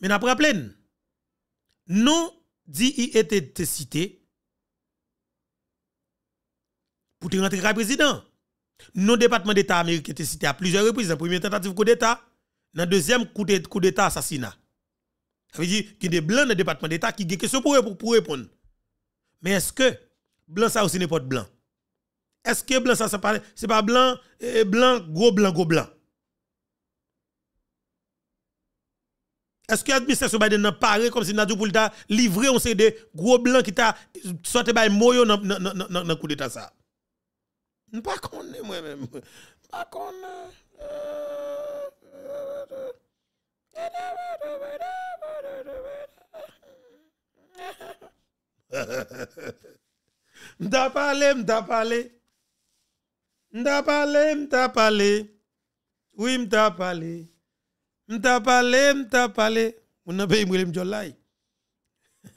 Mais n'a pas Non, dit il était cité pour te rentrer comme président. Non, département d'État américain était cité à plusieurs reprises. Dans première tentative coup d'État, dans deuxième coup d'État assassinat. Ça veut dire qu'il y a des blancs dans le département d'État qui ont des questions pour, répondre. Mais est-ce que blanc ça aussi n'est pas de blanc? Est-ce que blanc, ça, ça parle C'est pas blanc, et blanc, gros blanc, gros blanc. Est-ce que l'administration Biden n'a pas comme si Nadou pour livré on sait des gros blancs qui t'a sorti par moyo dans le coup d'état ça? Pas moi-même. Pas M'da parlé, Mta pale, mta pale. Oui, mta pale. Mta pale, mta pale. Mwen apè yi mwile mjolay.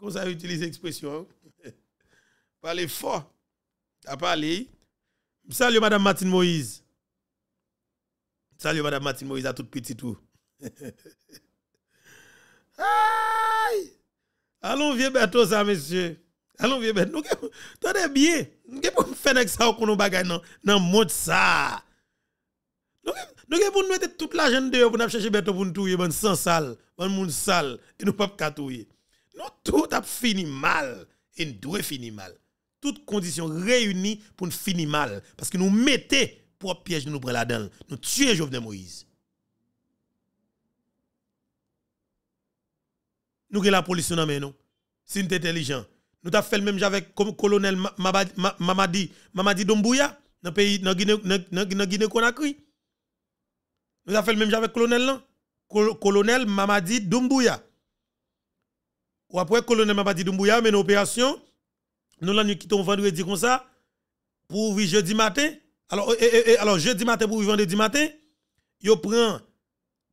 Konsa yi utilize ekspresyon. Pale fo. A pale. Msal yo madame Martine Moise. Msal yo madame Martine Moise a tout petitou. Hay! Alon vie beto sa, mesye. A pale. Allons Nous des bien. Nous pour ça nous dans ça. Nous nous pour toute l'argent pour nous chercher pour nous sans et nous pas Nous tout fini mal et nous finir mal. Toutes conditions réunies pour nous finir mal parce que nous mettons pour piège nous prend là Nous tuer Jovenel Moïse. Nous avons la police dans nous. Si intelligent nous avons fait le même avec le colonel Mamadi, Mamadi dans le pays, dans Guinée-Conakry. Nous avons fait le même avec le colonel là. Colonel Mamadi Doumbouya. Ou après, colonel Mamadi Dombouya, mais une opération, nous l'avons quitté vendredi comme ça, pour jeudi matin. Alors, eh, eh, eh, alors jeudi matin pour vendredi matin, il prend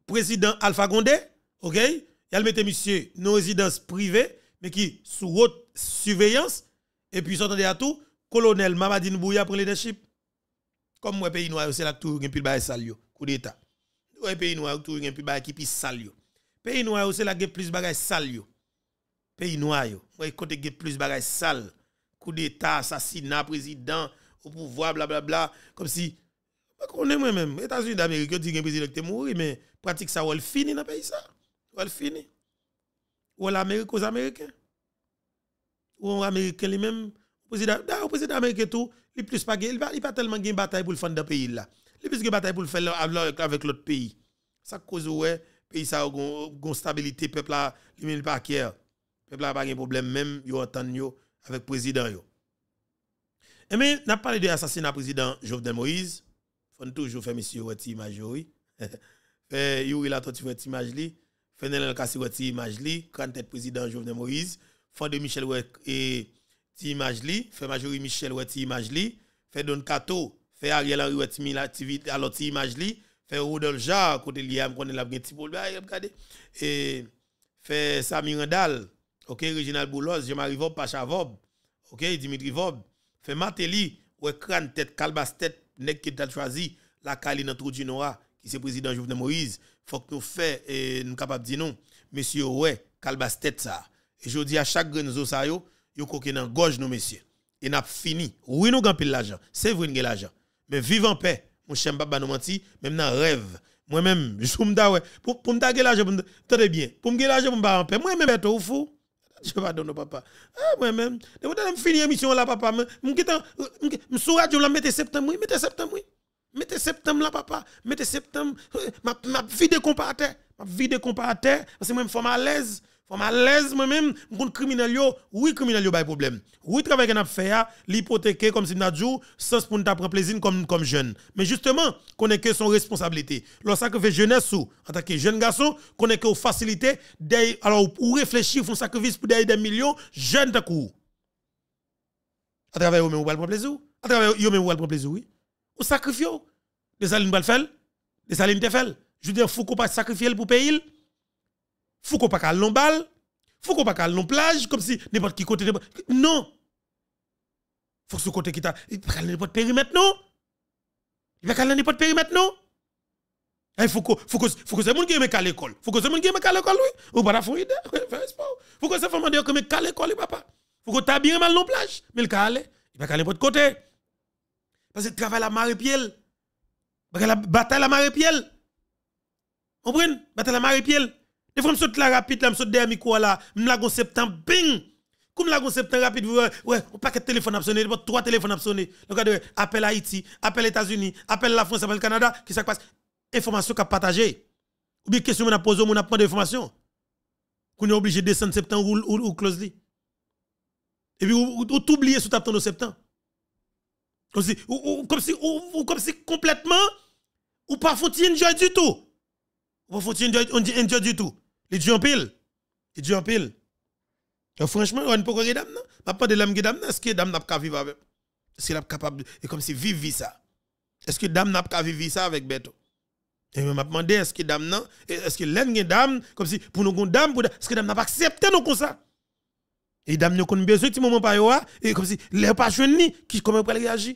président Alpha Gondé, ok? Il a mis monsieur dans résidence privée, mais qui sous route, surveillance, et puis s'entendait à tout, colonel Mamadine Bouya prend leadership. Comme moi, pays noir, c'est là tour Qui le monde sale. coup d'État. Ouais, pays noir, tout le monde plus qui salio. Pays noir, c'est là que plus bagay salio. Pays noir, ouais, côté que plus bagay sale. Coup d'État, assassinat, président, au pouvoir, blablabla. Comme si, on connais moi-même, États-Unis d'Amérique, que le président est mort, mais pratique ça, ou elle finit dans le pays ça. Ou elle finit. Ou l'Amérique aux Américains ou américain lui-même, président, le ah, président américain tout, il plus pas il pas pas tellement gain bataille pour le fond dans pays là. Il plus gain bataille pour le faire avec l'autre pays. Ça cause ouais, pays ça une stabilité peuple là, lui-même pas Peuple là pas de problème même, yo entend yo avec président yo. Et eh, mais n'a parlé de assassinat président Jovenel Moïse. Faut toujours faire monsieur Wati Majori. Fait Yuri la tu fait image li. Fenel Kassi Wati image li, quand tête président Jovenel Moïse de Michel ouais et ti image fait Majorie Michel ouais ti image li, fait Don Kato, fait Ariel Henry ouais ti mila ti image fait Rodolphe Jarre côté li am la gen ti regardez et fait Sami Randal, OK Reginald Boulos, Jean-Marie Vob OK Dimitri Vob, fait Mateli ouais crâne tête calbas tête qui t'a choisi la Kali dans trou du Noir qui c'est président Jovenel Moïse, faut que nous fait et nous capable dire non monsieur ouais calbas tête ça et je dis à chaque grain de ça yo, yo koke dans gorge nous messieurs. Et n'a fini. Oui nous gampil l'argent, c'est vrai nous l'argent. Mais vivre en paix, mon cher papa nous menti, même dans rêve. Moi même, je me da pour pour me da l'argent, tenez bien. Pour me l'argent pour me en paix. Moi même être fou. Je pas donner papa. Ah moi même, de vous finir mission là papa, me quitte me sous radio la mettez septembre, mettez septembre. Mettez septembre là papa, mettez septembre, ma ma vie de comparateur, ma vie de comparateur parce que moi me forme à l'aise. On à l'aise moi-même, mon criminel yo, oui criminel yo pas problème. Oui travail qu'on a fait l'hypothéquer comme si n'a dit sans pour nous plaisir comme comme jeune. Mais justement, est que son responsabilité. Lorsque fait jeunesse en tant que jeune garçon, est que facilité alors ou réfléchir font sacrifice pour des millions jeunes d'un coup. À travers eux-mêmes, prendre plaisir. À travers eux-mêmes, prendre plaisir, oui. Ou sacrifice. Des salines, vous le faire. Des salines, te Je veux dire, faut qu'on pas sacrifier pour payer faut qu'on pas long balle, faut qu'on pas long plage, comme si n'importe qui côté. Non! Faut que ce côté qui t'a. Il pas aller n'importe périmètre, non? Il pas aller n'importe périmètre, non? Il eh, faut que faut que faut monde qui aime à l'école. Faut que c'est monde qui aime à l'école, oui. Ou pas la fouille, faire sport. Faut que c'est femme qui aime à l'école, papa. Faut que t'as bien mal non plage, mais il cas aller, il pas aller n'importe côté. Parce que travail la marée-piel. La bataille la marée-piel. Vous comprenez? Bataille la marée-piel. Des fois, je saute la rapide, je saute derrière micro là, je la septembre, bing! Comme la septembre rapide, ouais, on pas de téléphone à sonner, trois téléphones à Donc Regardez, appel Haïti, appel États-Unis, appel la France, appel le Canada, qui se passe? Information qu'a partagé. Ou bien question qu'on a posée, on a pas d'information. Qu'on est obligé de descendre septembre ou, ou, ou close Et puis, vous tout sur sous tapant de septembre. Comme si, ou, comme si, ou, comme si complètement, ou pas une du tout. Vous On faut pas du tout. Il est en pile. il est en pile. franchement, on ne peut pas dire dame, non? peux pas de l'âme qui dame, est-ce que dame n'a pas vivre avec? Est-ce qu'elle est capable, et comme si vivre ça? Est-ce que dame n'a pas vivre ça avec Beto? Et m'a demandé, est-ce que dame non? Est-ce que une dame, comme si, pour nous, dame, pour est-ce que dame n'a pas accepté nous comme ça? Et dame, nous avons besoin de moment pas hein? et comme si, les pas jeunes, qui, comment elle réagir?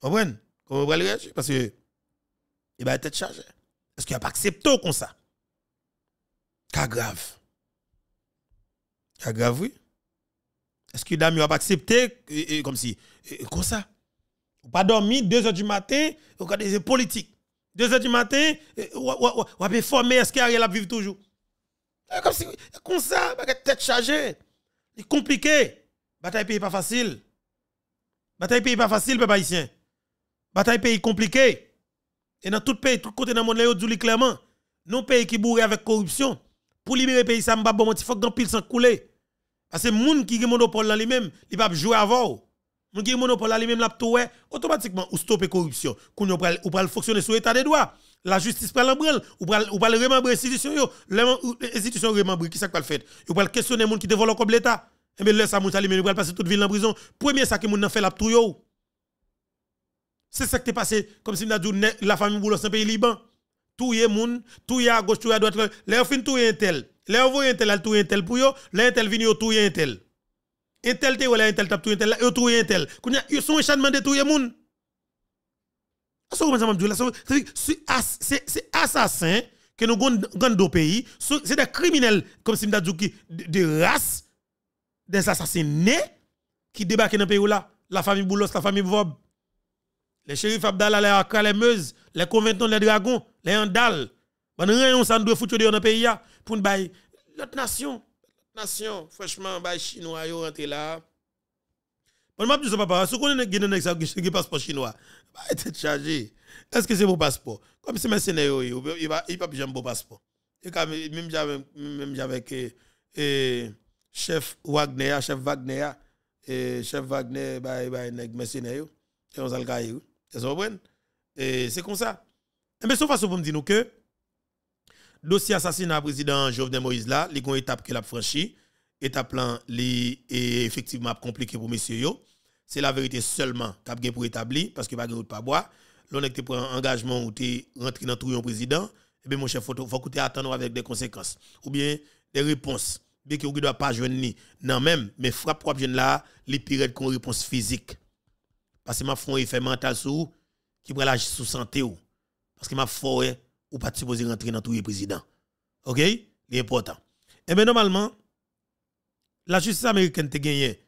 Vous comprenez? Comment elle réagir? Parce que, il va être chargé. Est-ce qu'il n'a pas accepté comme ça? cas grave. Cas grave, oui. Est-ce que dame, a pas accepté comme si, comme ça? pas dormi 2 heures du matin, ou quand des politiques. 2 heures du matin, ou pas formé. est-ce y a vivre toujours? Comme si, comme ça, tête chargée. C'est compliqué. Bataille pays pas facile. Bataille pays pas facile, les haïtien. Bataille pays compliqué. Et dans tout pays, tout côté dans le monde, dis clairement, nous pays qui bourrent avec corruption, pour libérer pays ça m'a bon il faut grand pile sans couler parce que moun qui gen monopole dans lui-même il pas jouer avant moun qui gen monopole dans lui-même l'a tout automatiquement ou stopper corruption qu'on ou pral fonctionner sous l'état des droits. la justice pral en ou pral ou pral remembrer institution institutions l'institution remembrer qui ça pral fait ou pral questionner moun qui dévolent comme l'état et eh bien là ça moun ça lui-même pral passer toute ville en prison premier ça que moun n'a fait l'a c'est ça qui est passé comme si dit la famille boulot dans pays liban touye moun, touye à gauche, touye à droite, les fin tout un tel. Les voyez un tel, tout un tel pour yo, les tel vini yo tout un tel. Un tel te ou un tel tap touye un tel, tout touye un tel. ils sont de touye moun. ça c'est assassin que nous gagnons pays, c'est des criminels comme si m'a dit de race des assassinés qui débarquent dans le pays là, la famille Boulos, la famille Vob. Les shérifs Abdallah, les Akra, les Meuse, les Conventons, les Dragons les andal, ben rayon ça doit foutre dans le pays pour bail l'autre nation, nation franchement bail chinois yo rentré là. Bon m'a dit ça papa, si connaît gagne un exemple qui passeport chinois, bah être chargé. Est-ce que c'est mon passeport Comme c'est mercenaire il va il va pas j'aime beau passeport. Et quand même j'avais même j'avais eh, chef Wagner, chef Wagner, eh, chef Wagner, bah bah nèg mercenaire. Et on s'algaye. ça comprenez? Et c'est comme ça. Mais eh ben, sauf façon pour me dire que dossier assassinat président Jovenel Moïse là, il y une étape qu'il a franchi, étape là est effectivement compliquée pour monsieur yo. C'est la vérité seulement qu'a gen pour établir parce que pas le pas boire. L'on est pour un engagement ou tu rentré dans le président, et eh bien mon chef faut faut attendre avec des conséquences ou bien des réponses. Bien que vous doit pas joindre ni non même mais frappe propre jeune là, les pirates qu'on réponse physique. Parce que ma un effet mental sous qui prend la sous santé ou parce que ma foi, ou pas supposé rentrer dans tout le président. OK? L'important. important. Et bien, normalement, la justice américaine te gagné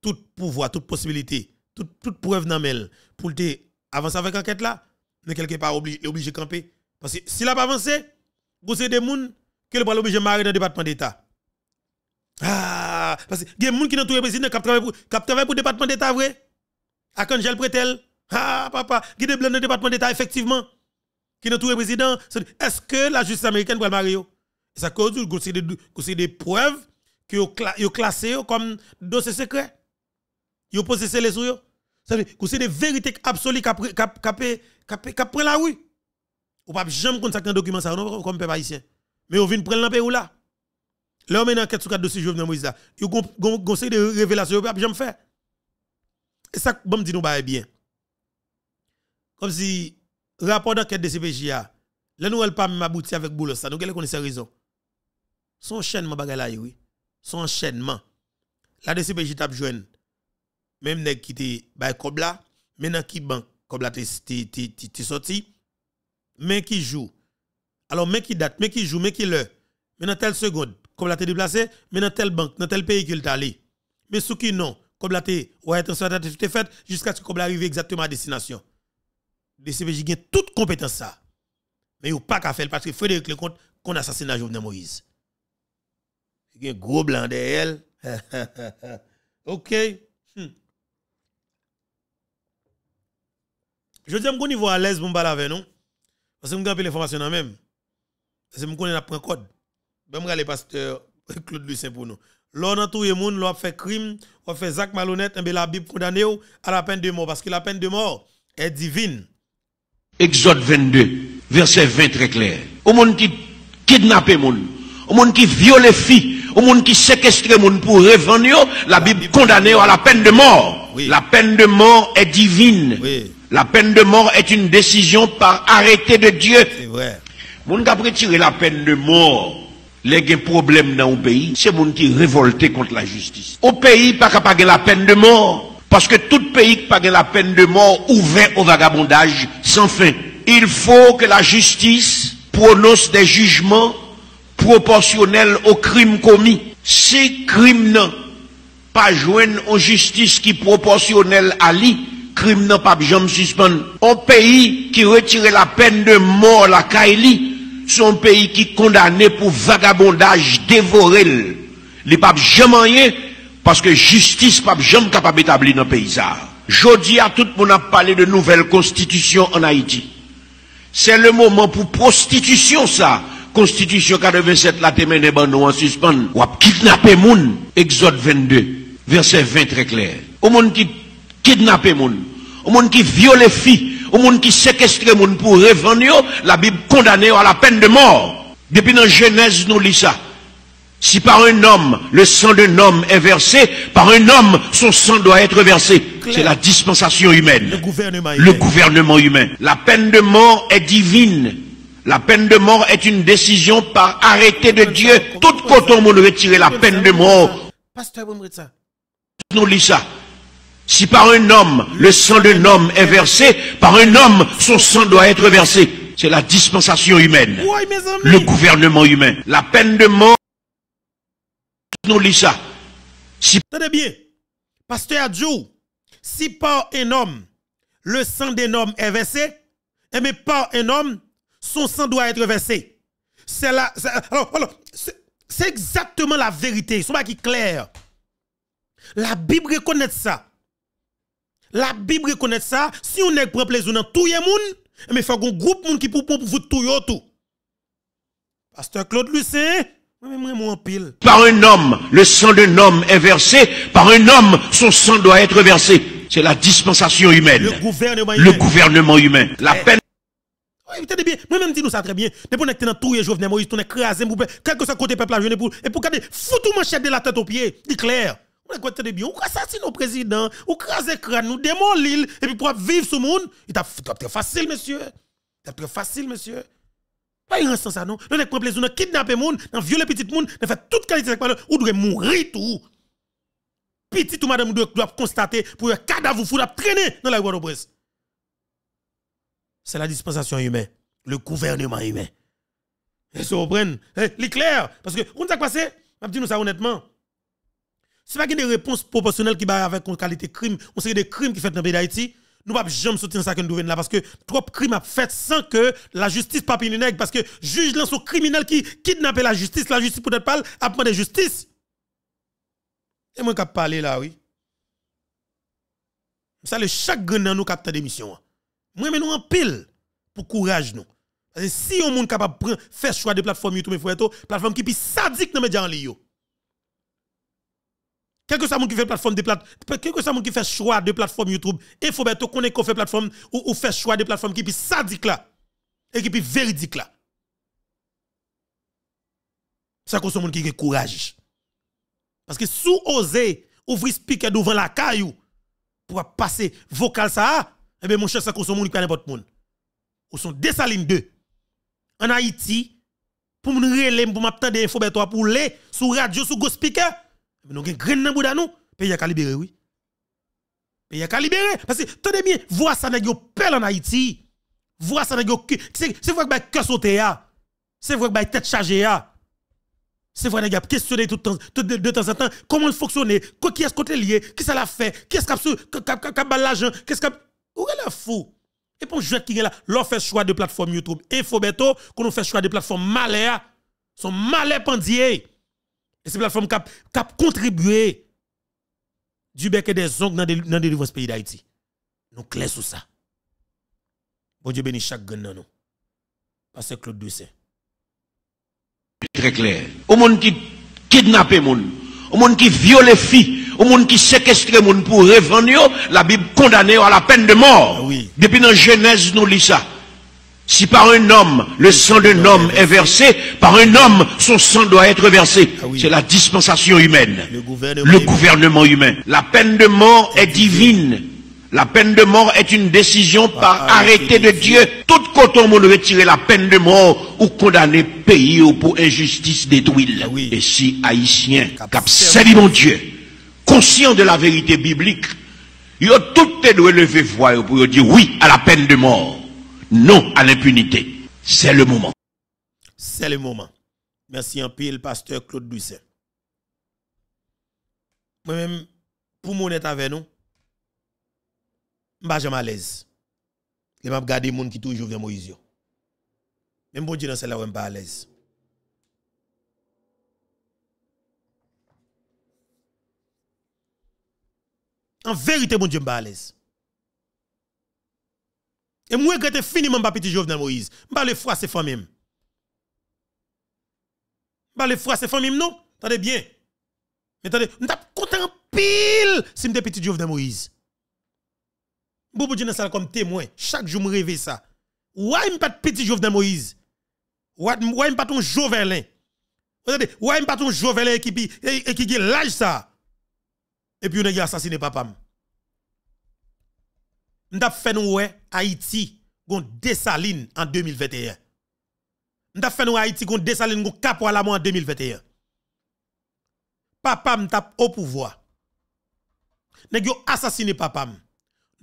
tout pouvoir, toute possibilité, toute, preuve dans elle pour te avancer avec l'enquête là, mais quelque part obligé, de camper. Parce que s'il n'a pas avancé, vous avez des gens qui sont obligés de marrer dans le département d'État. Ah, parce que il y a des gens qui sont tous les présidents qui travaillent pour le département d'État, vrai? À le Pretel. Ah, papa, qui est a dans le département d'État, effectivement qui toujours le président, est-ce que la justice américaine va le marier C'est à cause c'est des preuves qui ont classées comme dossier secret. Ils ont posé les sous cest c'est des vérités absolues qui prennent la rue. ne pas jamais contacter un document ça, comme peuple haïtien. Mais on vient prendre la ou là. Là, on met une enquête sur le dossier de Moïse là. Ils ont des de révélations, vous ne jamais faire. Et ça, bon, dit nous, bah, eh bien. Comme si rapport d'enquête de CPJA, la nouvelle pas même abouti avec donc ça nous quelle connaissez raison. Son enchaînement bagay oui, son enchaînement. La DCPJ tape joindre même nèg qui était baye Kobla, maintenant qui ban Kobla t'es sorti mais qui joue. Alors mais qui date, mais qui joue, mais qui le. Maintenant telle seconde, Kobla t'es déplacé, maintenant telle banque, dans tel pays qu'il t'a allé. Mais sous qui non, Kobla t'es ouais transfert te fait jusqu'à ce que Kobla arrive exactement à destination le CPJ a toute compétence ça. Mais il n'y a pas qu'à faire parce que Frédéric Lecomte, qu'on assassine Jovenel Moïse. Il y a un gros blanc derrière elle. ok. Hmm. Je dis qu'on y voit à l'aise pour me parler avec nous. Parce que je vais l'information dans même. Parce que je connais un code. Je ben, vais le pasteur Claude Lucien pour nous. L'on a tout le monde, l'on a fait crime, on a fait Zach malhonnête, la Bible condamné à la peine de mort. Parce que la peine de mort est divine. Exode 22, verset 20 très clair. Au monde qui kidnappe monde, au monde qui viole filles, au monde qui séquestre monde pour revendre, la Bible condamne à la peine de mort. La peine de mort est divine. La peine de mort est une décision par arrêté de Dieu. C'est vrai. Monde qui la peine de mort, les problèmes dans le pays, c'est monde qui révolté contre la justice. Au pays, pas capable la peine de mort. Parce que tout pays qui pague la peine de mort ouvert au vagabondage sans fin. Il faut que la justice prononce des jugements proportionnels aux crimes commis. Si crime n'a pas joindre en justice qui proportionnelle à lui, crime n'a pas jamais suspendre. Un pays qui retire la peine de mort la Kaili, un pays qui condamné pour vagabondage dévoré. Les papes jamais parce que justice pas jamais capable d'établir dans le pays. Jodi à tout le monde a parlé de nouvelle constitution en Haïti. C'est le moment pour prostitution ça. Constitution 87 la témène des en suspens. Ou a kidnappé moun. Exode 22, verset 20 très clair. Au monde qui kidnappe moun, au monde qui viole filles, au monde qui séquestre moun pour revendre, la Bible condamne à la peine de mort. Depuis dans Genèse nous lit ça. Si par un homme, le sang d'un homme est versé, par un homme, son sang doit être versé. C'est la dispensation humaine. Le gouvernement, humain. La peine de mort est divine. La peine de mort est une décision par arrêté de Dieu. Tout coton monde retirer la peine de mort. ça. Si par un homme, le sang d'un homme est versé, par un homme, son sang doit être versé. C'est la dispensation humaine. Le gouvernement humain. La peine de mort nous lisons ça. Si... Tenez bien, pasteur Adjou, si par un homme, le sang d'un homme est versé, et eh mais par un homme, son sang doit être versé. C'est alors, c'est exactement la vérité. Ce qui clair. La Bible reconnaît ça. La Bible reconnaît ça. Si on est prend plaisir dans tout le monde, mais eh il faut un groupe qui pour pour vous tout tout. Pasteur Claude Lucien, par un homme, le sang d'un homme est versé. Par un homme, son sang doit être versé. C'est la dispensation humaine. Le gouvernement humain. Le gouvernement humain. La eh. peine. Oui, bien. Moi-même, dis-nous ça très bien. Depuis qu'on est dans tout, jeunes, Moïse, on est crasé, quel que soit côté peuple, je pour. Et pour garder, foutu manchette de la tête aux pieds. c'est clair. On est bien. On assassine nos présidents, on crase crâne, nous démolit l'île, et puis pour vivre ce monde, il t'a très facile, monsieur. T'a très facile, monsieur. Pas sens ça non. Nous prenons plaisir, nous kidnapper gens, nous violer petit personnes, nous faire toute qualité de parole, ou devrait mourir tout. Petit ou madame doit constater pour un cadavre fou traîner dans la rue de presse. C'est la dispensation humaine, le gouvernement humain. Et se reprennent. Hein? C'est clair. Parce que, ça s'est passé, je dis nous ça honnêtement. C'est pas qu'il réponse proportionnelle des réponses proportionnelles qui va avec une qualité crime, on sait des crimes qui fait dans le pays d'Haïti nous pas jamais soutenir ça que nous là parce que trop crimes a fait sans que la justice pas nèg parce que juge lance sont criminels qui kidnappent la justice la justice peut-être pas a demandé justice et moi qui parler là oui ça le chaque grand dans nous des d'émission hein. moi mais nous en pile pour courage nous parce que si on monde capable faire choix de plateforme YouTube frère plateforme qui puis sadique dans média en ligne Quelque soit qui fait de qui fait choix de plateforme YouTube, il faut bien qu'on fait plateforme ou, ou fait choix de plateforme qui puis sadique là et qui puis véridique là. Ça qu'on monde qui a courage. Parce que sous oser ouvrir speaker devant la caillou pour passer vocal ça, eh bien mon cher ça qu'on monde qui pas n'importe monde. Ou sont salines deux en Haïti pour me reler pour m'attendre info pour les sur radio sur go speaker mais nous avons grain dans bouda nous, pays a libéré oui. Pays a libéré parce que tenez bien, voir ça nèg pas en Haïti. Voir ça nèg yo c'est c'est vrai que cœur sauté a. Hein. C'est vrai que tête chargée a. Hein. C'est vrai y a questionné tout temps de, temps en temps comment il fonctionnait, qui est-ce côté lié, qui ça l'a fait, qui est-ce qui a l'argent, qu'est-ce qui où est la fou Et pour jouer qui est là, l'on fait choix de plateforme YouTube, Et faut bientôt qu'on fait choix de plateforme malais, son malais pendier. Et c'est plateforme qui a contribué du bec et des ongles dans le nouveaux pays d'Haïti. Nous clés sur ça. Bon Dieu bénisse chaque gagne dans nous. Parce que Claude Doucet. Très clair. Au monde qui kidnappe monde, au monde qui viole filles, au monde qui séquestre monde pour revendre, la Bible condamne à la peine de mort. Depuis dans Genèse, nous lisons ça. Si par un homme, le sang d'un homme est versé, par un homme, son sang doit être versé. Ah c'est la dispensation humaine. Le gouvernement, humain. La peine de mort est divine. La peine de mort est une décision ah, par ah, arrêté de Dieu. Tout coton on retirer la peine de mort ou condamner pays ou pour injustice détruite. Et si haïtien, cap mon Dieu, conscient de la vérité biblique, il a tout élevé, lever voix pour dire oui à la peine de mort. Non an impunite. Se le mouman. Se le mouman. Merci an pil, Pastor Claude Douisset. Mwen mwen, pou moun et ave nou, mba jem alez. Jem ap gade moun ki toujou vye mou izyo. Mwen moun jen an se la wè mba alez. An verite moun jen mba alez. Et moi, regrette finiment pas petit Jovenel Moïse. Pas le froid, c'est famille. Pas le froid, c'est famille, non? Attendez bien. Mais attendez, je suis content pile si je petit Jovenel Moïse. Bobo Dieu comme témoin. Chaque jour, je me réveille ça. Ouais, je pas petit Jovenel Moïse. Ouais, je pas ton Jovelin. Regardez, ouais, je pas ton Jovelin qui qui l'âge ça. Et puis, on a assassiné papa avons fait nous ouais Haïti gon desaline en 2021. avons fait nous Haïti gon dessaline gon capo à la en 2021. Papa m'ta au pouvoir. Nèg yo assassiné papa m.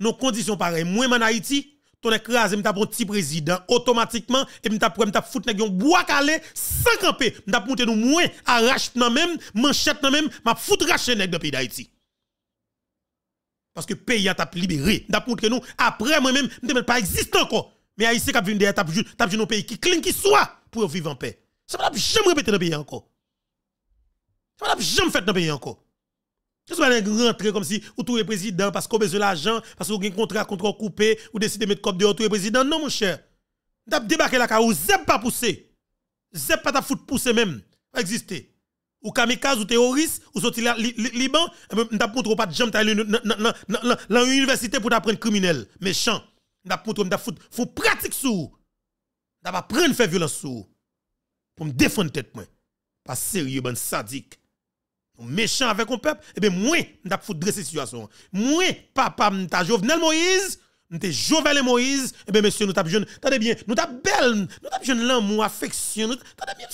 Nos conditions pareilles. Moi en Haïti, ton écrasé m'ta un petit président automatiquement et m'ta prend m'ta fout nèg yon bois calé sans camper. M'ta monter nous moins arrache nan même manchette nan même m'a fout rache nèg dans pays d'Haïti parce que le pays a été libéré. D'après montré nous après moi-même, ne pas exister encore. Mais Haïti qui vient derrière t'a un pays qui clean qui soit pour vivre en paix. Ça va jamais répéter dans pays encore. Ça va jamais faire dans pays encore. Je suis rentrer comme si ou tout le président parce qu'on besoin l'argent, parce qu'on a un contrat contre coupé, ou décider de mettre cop dehors tout le président. Non, mon cher. D'ab débarquer la ka ou zep pas pousser. Zep pas ta foutre pousser même. Existe. exister ou kamikaze ou terroriste ou sorti Liban, eh n'a ben, pas de jambe dans l'université pour apprendre criminel, méchant. N'a montré n'a fout pratique sous. N'a pas prendre faire violence sous pour me défendre tête moi. Pas sérieux ben sadique. Méchant avec mon peuple, et eh bien moins n'a fout dresser situation. Moins papa m'ta Jovenel Moïse nous Jovel et Moïse, et eh bien monsieur, nous tapons jeune, attendez bien, nous tapons belle, nous sommes jeune l'amour, affection, nous bien,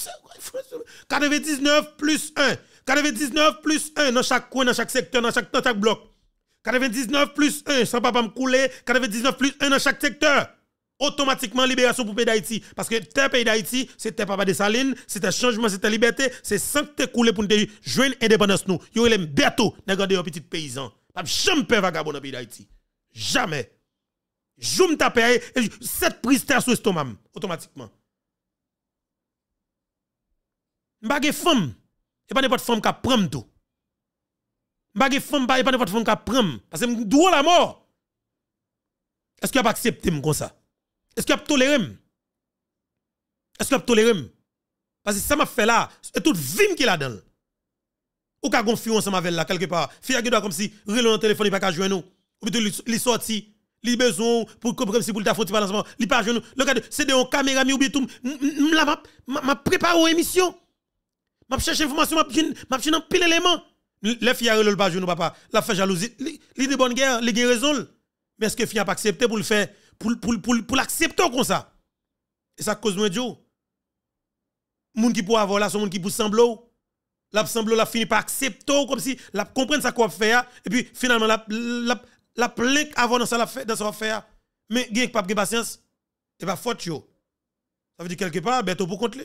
99 plus 1, 99 plus 1 dans chaque coin, dans chaque secteur, dans chaque, bloc. 99 plus 1, sans papa me couler, 99 plus 1 dans chaque secteur. Automatiquement, libération pour le pays d'Haïti. Parce que le pays d'Haïti, c'était papa des C'est c'était changement, c'est c'était liberté, c'est sans que couler pour nous. jouer l'indépendance nous. Yo, il aime bientôt, un petit paysan. Pas jamais peur vagabond dans pays d'Haïti. Jamais. Joum tapé, cette prise terre sur l'estomac, automatiquement. M'bagé femme, et pas n'importe femme qui a prend tout. M'bagé femme, pas n'importe femme qui a prend. Parce que dois la mort. Est-ce qu'il a pas accepté comme ça? Est-ce qu'il a toléré? M'm? Est-ce qu'il a toléré? M'm? Parce que ça m'a fait là, et toute vie qui est là-dedans. Ou qu'a gonfion ensemble avec là, quelque part. Fille qui doit comme si, relou le téléphone, il pas qu'à jouer nous. Ou bien, il sorti li besoin pour comprendre si pour ta pas balancement, li pas jeune. Regarde, c'est de une caméra mi ou bitum, la m'a prépare une émission. M'a cherche information, m'a m'a un pile élément. Les filles le pas jeune papa, la fait jalousie, li de bonne guerre, li gain raison. Mais est-ce que fille a pas accepté pour le faire pour pour pour pour l'accepter comme ça Et ça cause moi Dieu. Moun qui pour avoir là, son moun qui pour sembler la semble la fini par accepter comme si la comprendre ça quoi faire, et puis finalement la La plek avon nan sa la fè, nan sa la fè ya. Men, gen ek e pa prebasyans, te pa fote yo. Sa ve di kelke par, beto pou kontle.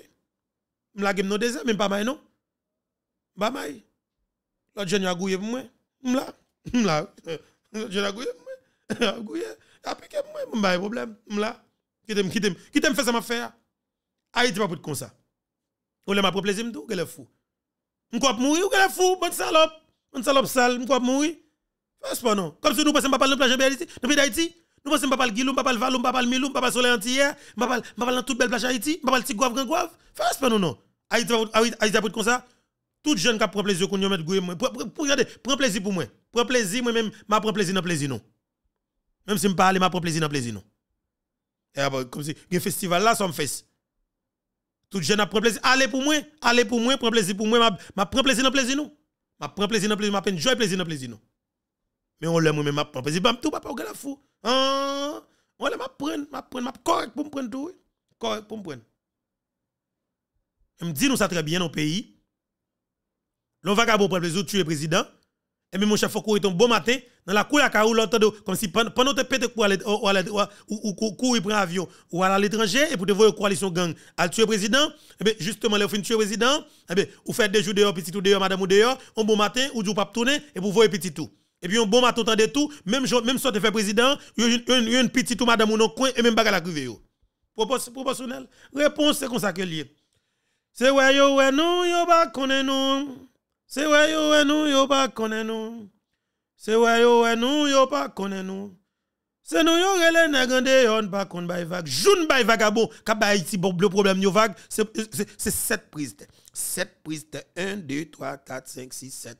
Mla gen nou dezen, men pa may non. Ba may. Lò dijen yo agouye pou mwen. Mla. Mla. Lò dijen yo agouye pou mwen. Agouye. Apeke pou mwen. Mba e problem. Mla. Kitem, kitem. Kitem fè sa ma fè ya. Ay, te pa pou te kon sa. O le ma preplezi mdou, gè le fou. Mkwap mwoui ou gè le fou? Mwen salop. Mwen salop sal, mkwap m Fais pas non. Comme si nous passons pas parler de plage Haïti, dans d'Haïti. Nous passons pas parler Guilou, pas parler Valou, pas le Milou, pas parler Soleil entier, pas parler dans toute belle plage Haiti, pas le Tigouave, Grand Gouave. Fais pas non non. Haïti a prendre comme ça. Tout jeune qui prend plaisir qu'on y mette goué pour regarder, prends plaisir pour moi. Prends plaisir moi même, m'a prend plaisir dans plaisir non. Même si me parle, m'a prend plaisir dans plaisir non. Et comme si un festival là ça me fait. Tout jeune a prend plaisir, allez pour moi, allez pour moi, prends plaisir pour moi, m'a prend plaisir dans plaisir non. M'a prend plaisir dans plaisir, m'a peine joie plaisir dans plaisir non. Mais on l'aime moi-même, je Parce que tout, papa, on la fou. Hein? On l'aime, ma prendre, ma prendre, ma correct pour me prendre tout. Correct pour me prendre. me dit nous, ça très bien, au pays. L'on va pour le tu es président. Et puis, mon chef, faut courir ton bon matin, dans la cour à carou, l'entendre, comme si pendant que tu pété pour aller, euh, ou courir prendre avion, ou aller à l'étranger, et pour te voir coalition gang, ah, Tu tuer président, et eh bien, justement, le fin tuer président, et eh bien, ou faire des jours dehors, petit tout dehors, madame ou dehors, un bon matin, ou du pas tourner, et pour voir petit tout. Et puis, un bon matin, de tout, même si même sorte de fait président, une petite ou madame ou non coin, et même baga la yo. Proportionnel. Réponse, c'est comme ça que lié. C'est vrai yo, ouais, non, yo, pas connaît nous. C'est vrai yo, ouais, non, yo, pas connaît nous. C'est ouais, yo, ouais, non, yo, pas connaît nous. C'est nous yon relè nègrande yon pa kon bay vague. Joun bay vagabond, ka bay Haïti bon le problème yo, vague, c'est sept prises. Sept prises. 1, 2, 3, 4, 5, 6, 7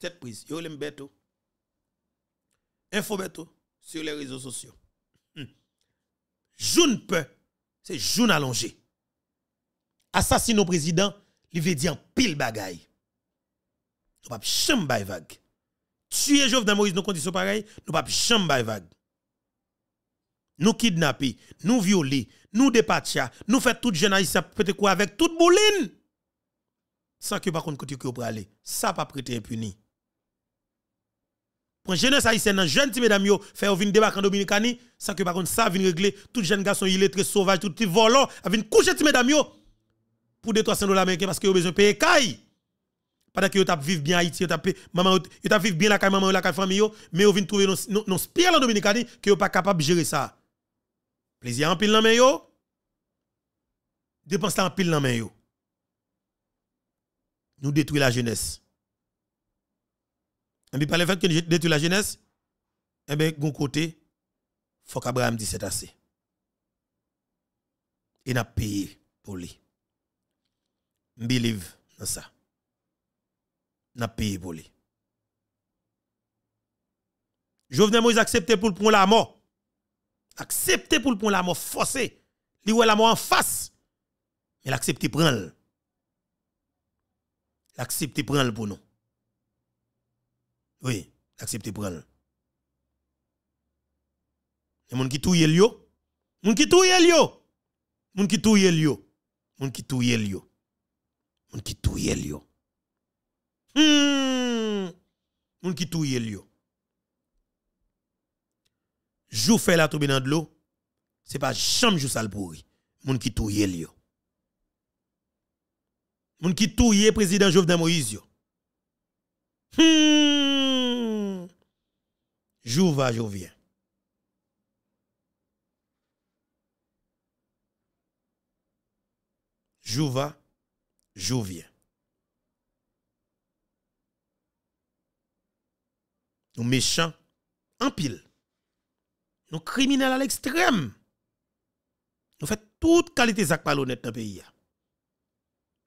cette prise. Yo oh. Info beto oh, sur les réseaux sociaux. Hmm. Joun c'est joun allongé. Assassin au président, il veut dire pile bagay. Nous pas chambre bay vague. Tuer Jovenel Moïse dans conditions pareilles, nous pas chambre bay vague. Nous kidnapper, nous violer, nous dépatia, nous faire tout jeune haïtien peut-être quoi avec toute bouline. Sans que par contre que que vous aller, ça pas prêter impuni pour jeunesse haïtienne, jeune petit mesdames, faire venir débarquer en Dominicanie, ça que par contre ça vient régler tout jeune garçon illettré sauvage, tout petit volant, une coucher petit mesdames pour des 300 dollars américains parce que ont besoin de payer caille. Pendant que vous vivre bien Haïti, vous maman, vivre bien la caille maman la caille famille mais vous viennent trouver nos non, non en Dominicanie que vous pas capable de gérer ça. Plaisir en pile dans main yo. Dépense en pile dans main yo. Nous détruisons la jeunesse. Et puis par le fait que détruit la jeunesse, eh bien, d'un côté, faut qu'Abraham dise c'est assez. Il a payé pour lui. Believe dans ça. a payé pour lui. Jovenel Moïse accepter pour le de la mort. Accepté pour le de la mort forcé. eu la mort en face. Mais l'accepter prend. L'accepter prend pour nous. Oui, accepter prendre. le Mon qui touille l'io, mon qui touille l'io, mon qui touille l'io, mon qui touille l'io, mon hmm. qui l'io, yo. mon qui touille l'io. Jou fait la tomber dans de l'eau, c'est pas jamais jou sale pourri. Moun qui touye mon qui touille touye président Jovenel Moïse Hmm. Jouva, va, jour vient. va, vient. Nous méchants en pile. Nous criminels à l'extrême. Nous faisons toute qualité de pas honnête dans le pays. Hein.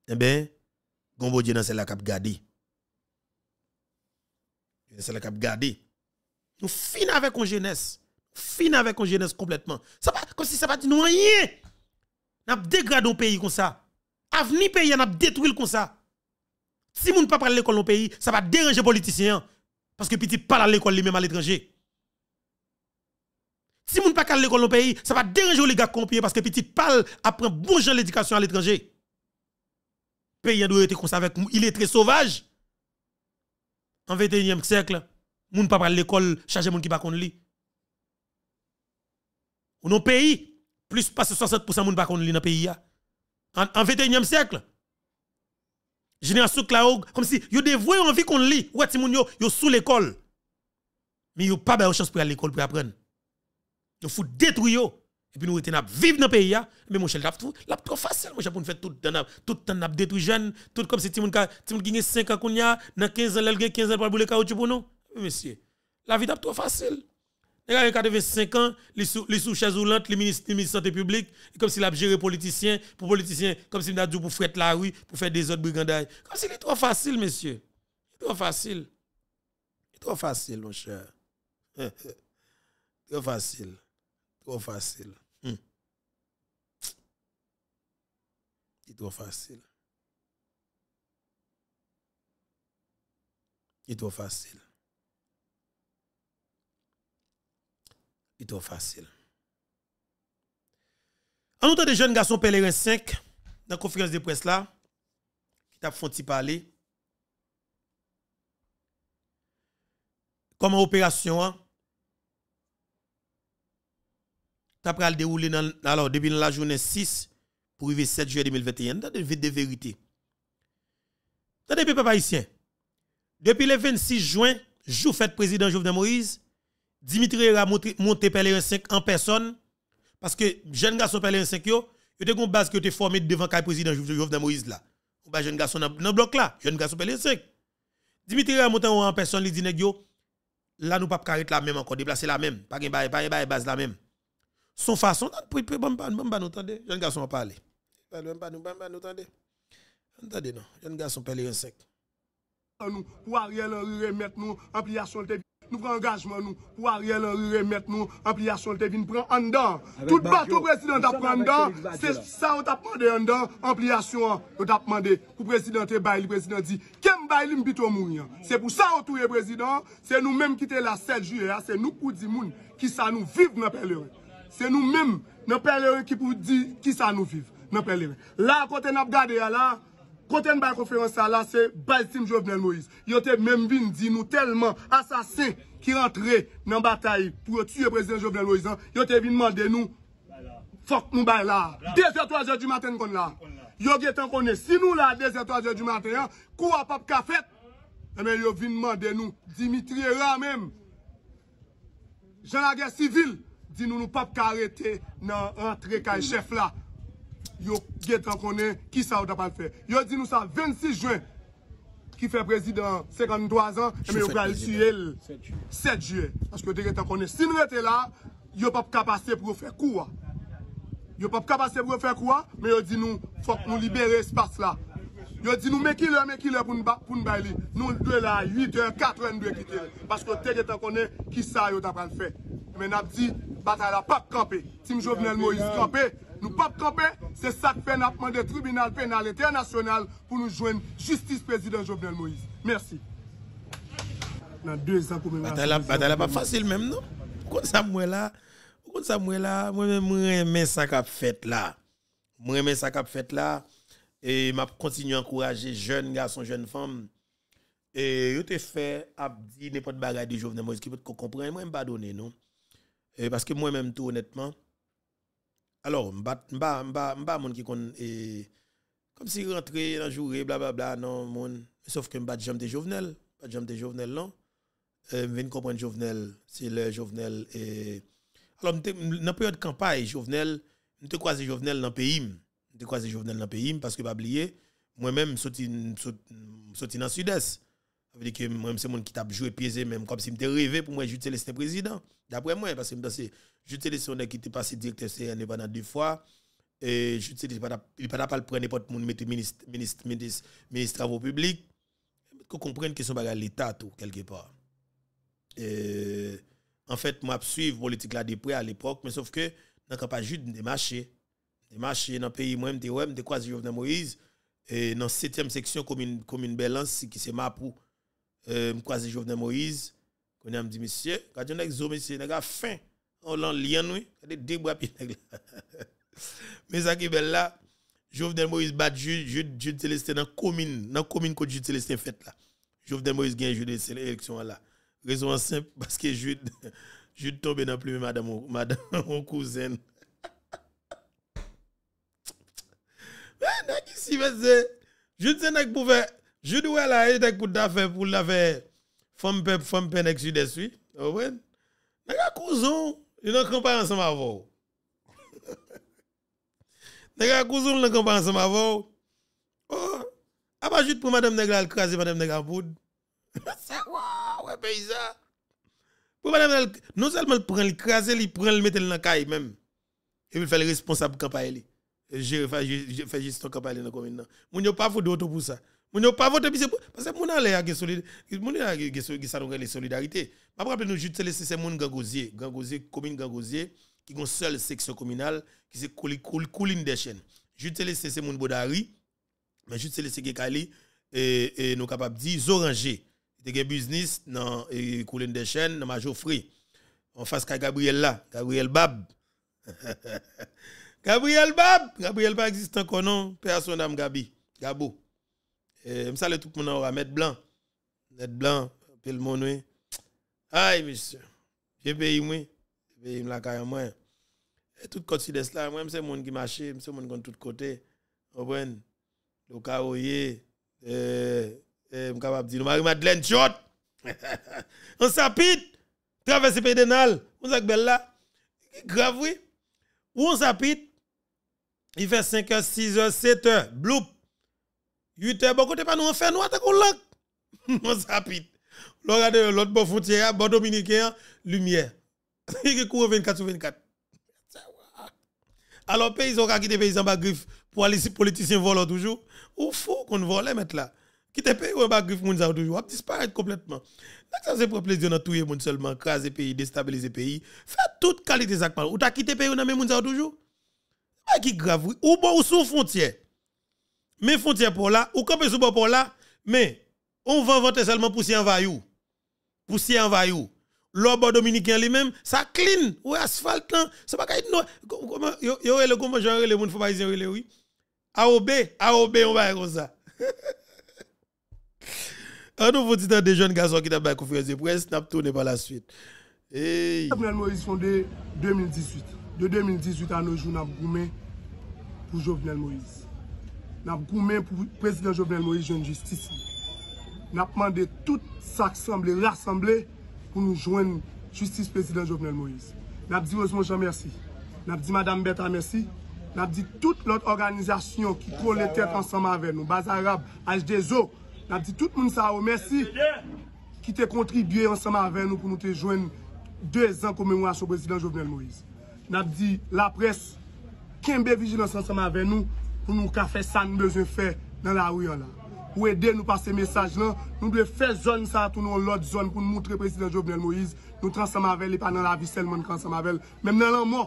Eh bien, Gombo Dieu dans la cap gardé. C'est la cap gardé. Nous fin avec une jeunesse. Fin avec une jeunesse complètement. Ça va, comme si ça pas dit nous rien. Nous dégradé un pays comme ça. Avenir pays, nous détruit comme ça. Si nous ne pas à l'école dans pays, ça va déranger les politiciens. Parce que petit parle à l'école lui-même à l'étranger. Si nous ne pas à l'école dans pays, ça va déranger les gars compiés parce que petit parle apprend bon l'éducation à l'étranger. Pays doit comme ça avec il est très sauvage. En 21e siècle, moun pa à l'école, chaje moun ki pa konn li Ou non pays, plus de 60% moun pa konn li nan le pays. En, en 21e siècle, génération Claog, comme si yo devoué envie qu'on li ou ti moun yo, yo sou l'école. Mais yo pa ba chance pour aller l'école pour apprendre. Yo fout détruire et puis nous n'a vivre dans pays pays mais mon cher l'a trop facile moi j'ai pour nous faire tout dans tout temps n'a détruire jeune tout comme si ti moun ka ti moun ki 5 ans qu'on y a 15 ans l'elgé 15 ans pour le caoutchouc pour nous monsieur, la vie est trop facile. Il a 85 ans, il est sous chaise roulante, les ministre de la santé publique, comme s'il a géré politiciens, pour politiciens, comme s'il a dit pour fouetter la rue, pour faire des autres brigandages. Comme s'il est trop facile, monsieur. est trop facile. trop facile, mon cher. trop facile. Trop facile. Hmm. est trop facile. trop facile. est trop facile. En outre, de jeunes garçons pèlerin 5, la conférence de presse là, qui t'a fait parler, comme opération hein? t'as pris le déroulé dans, alors, depuis la journée 6, pour arriver 7 juillet 2021. Dans vide de vérité. Dans des peuple haïtien. Depuis le 26 juin, jour fête président Jovenel Moïse, Dimitri a monté, monté Pelerin 5 en personne, parce que jeune garçon Pelerin 5, yo, était te base que était formé devant le président Jovenel Moïse là. Ou pas jeune garçon dans le bloc là, jeune garçon Pelerin 5. Dimitri a monté en personne, il dit yo, là nous pas carré la même encore, déplacer la même, pas de pas de base la même. Son façon, bon, bon, pas nous entendre. jeune garçon va parler. Bon, bon, bon, attendez. Attendez non, jeune garçon Pelerin 5. Pour Ariel Henry remettre nous, en de nou vre angajman nou pou a riel an rire met nou ampliasyon lte vin pran an dan. Tout batou prezident ap pran an dan, se sa ou tap mande an dan, ampliasyon ou tap mande pou prezident te bay li, prezident di, kem bay li mbito moun ya? Se pou sa ou touye prezident, se nou menm kite la sel ju ya, se nou kou di moun ki sa nou viv nan pelere. Se nou menm nan pelere ki pou di ki sa nou viv nan pelere. La kote nap gade ya la, Kote n bay konferans sa la se, bay sim Jovenel Moïse. Yo te men vin din nou telman asase ki rentre nan bataye pou yo tuye prezident Jovenel Moïse an. Yo te vin mande nou, fok mou bay la. Dezè to a dje di maten kon la. Yo getan kon ne, si nou la dezè to a dje di maten an, kou a pap ka fet. Deme eh yo vin mande nou, Dimitri e yo an men. Jan la gen sivil, di nou nou pap ka rete nan rentre kay chef la. yo get an konen ki sa ou da pal fe. Yo di nou sa 26 juen ki fe prezident 53 an e men yo kal si el 7 juen. Aske yo de get an konen. Si nou ete la, yo pa pou kapase pou ou fe kouwa. Yo pa pou kapase pou ou fe kouwa men yo di nou, fok nou libere espas la. Yo dit nous mais qui leur mais qui pour nous pour nous bailler. Nous deux là 8h quatre heures nous quitter parce que t'es qu'on est, qui ça yo t'a pas le fait. Mais n'a dit bataille la pas camper. Team Jovenel Moïse camper. Nous pas camper, c'est ça que fait n'a tribunal pénal international pour nous joindre justice président Jovenel Moïse. Merci. Dans deux ans pour bataille la pas facile même non. Quand ça moi là quand ça moi là moi même moi ça qu'a fait là. Moi même ça qu'a fait là et m'a continué à encourager jeunes garçons, jeunes femmes. Et je te fait abdi n'importe bagarre de Jovenel Moïse qui peut comprendre, moi, je pas donné, non? Et parce que moi-même, tout honnêtement, alors, je ne pas mon qui kon, comme si rentrer dans bla bla blablabla, non, mon. Sauf que je ne pas de Jovenel, pas de Jovenel, non? Je viens comprendre Jovenel, c'est le Jovenel. Et... Alors, dans la période de campagne, Jovenel, je croisé Jovenel dans le pays de croiser Jovenel dans le pays, parce que pas oublier, moi-même, je suis dans le sud-est. Ça veut dire que moi, même c'est mon qui tape joué pieds même, comme si je rêvé pour moi, Jules le président. D'après moi, parce que je pense que Jules Célestin qui était passé directeur CN pendant deux fois. Et Jules Célestin, il n'a pas le prendre n'importe qui, mettre ministre, ministre, ministre, ministre travaux publics. Qu'on comprendre que son bagage l'État, tout, quelque part. et en fait, moi, je suis politique là de à l'époque, mais sauf que, dans le cas pas Jules, démarché marché dans le pays, moi, je ouais, croisé Jovenel Moïse, et dans la 7e section, commune, commune Belance, qui c'est Mapou, pour euh, croisé Jovenel Moïse, qu'on a dit, monsieur, quand on a monsieur, on a fin on l'a lien, oui, on a des bras, Mais ça qui est belle là, Jovenel Moïse bat Jude Célestin dans la commune, dans la commune que Jude Célestin fait là. Jovenel Moïse gagne Jude cette élection là. Raison simple, parce que Jude, Jude tombe dans plus plume, madame, madame, mon cousine. Si vese, joun se nek pou ve, joun wè la e dek pou dafe pou la ve fompe, fompe nek si deswi. Owen. Nega kouzoun, yon nan kompa yon samavou. Nega kouzoun, yon nan kompa yon samavou. O, oh, aba jout pou madame negra al krasi madame negra voun. Sa waa, wè pe yisa. Pou madame negra, nou salman pran li krasi li, pran li mette li nan kayi mem. E vil fè li responsab kapa e li. je fais juste campagne dans la commune. Mon n'y pas voté pour ça. Mon n'y pas voté parce que mon allé à la Mon allé à la solidarité. Je rappelle nous juste laisser ces gens Gangosier, Gangosier commune Gangosier qui sont seule section communale qui c'est colline des chaînes. Juste laisser ces gens Bodari mais juste laisser la commune et nous capable dire Zoranger. Il y a business dans colline des chaînes dans Majofri. En face à Gabriel là, Gabriel Bab. Gabriel Bab, Gabriel Bab existe encore, non? Personne d'âme Gabi, Gabo. Je eh, salue tout le monde aura mettre blanc. Mettre blanc, pile mon Aïe, monsieur. J'ai payé moi. J'ai payé la caille moi. Et tout côté de cela, moi, c'est monde qui marche, c'est monde qui est tout côté. Vous Le caroyer, euh, euh, capable dire, Marie-Madeleine Chot. On s'apite. Traverser pédénal. On s'appelle là. Grave, oui. on s'apite. Il fait 5h, 6h, 7h. Bloup. 8h, beaucoup de pas nous en fait noir, t'as qu'on blanc. Mon rapide de l'autre bon frontière, bon dominicain, lumière. Il est couru 24 sur 24. Alors, pays qui quitté paysan bas griffe pour aller si politiciens volent toujours. Ou faut qu'on vole mettre là. Qui te paye ou bas griffe on va toujours. disparaître complètement. Ça c'est pour plaisir de tout le monde seulement, craser pays, déstabiliser pays. Faire toute qualité ça Ou t'as quitté pays ou nan même ça toujours. Ah, qui grave, ou bon ou sous frontière. Mais frontière pour là, ou campé sous bon pour là, mais on va voter seulement pour pour en vaillou. Pour en vaillou. L'homme dominicain lui-même, ça clean, ou asphalte, hein. c'est pas qu'il Comment, yo, le comment j'en le monde, faut pas dire, oui. AOB, AOB, on va y comme ça. Un nouveau titre des jeunes garçons qui t'a pas confié. de presse, n'a pas par la suite. Hey. Moïse fondé 2018. de 2018 an nou jou nab goumen pou Jovenel Moïse. Nab goumen pou Prezident Jovenel Moïse joen justice. Nab mande tout s'assemble, r'assemble pou nou joen justice Prezident Jovenel Moïse. Nab di oz mon chan mersi. Nab di madame Betta mersi. Nab di tout l'ot organizasyon ki kol le tet ansama ave nou. Baz Arab, HDZO. Nab di tout moun sa o mersi ki te kontribye ansama ave nou pou nou te joen 2 an komemwa sou Prezident Jovenel Moïse. N ap di la pres, ken be vijil an san sama ve nou, pou nou kafe san bezon fe nan la ouyon la. Ou e de nou pa se mesaj lan, nou de fe zon sa tou nou lod zon pou nou moutre prezident Jovnel Moïse, nou transama ve li pa nan la vi selman transama ve, men nan lan mo,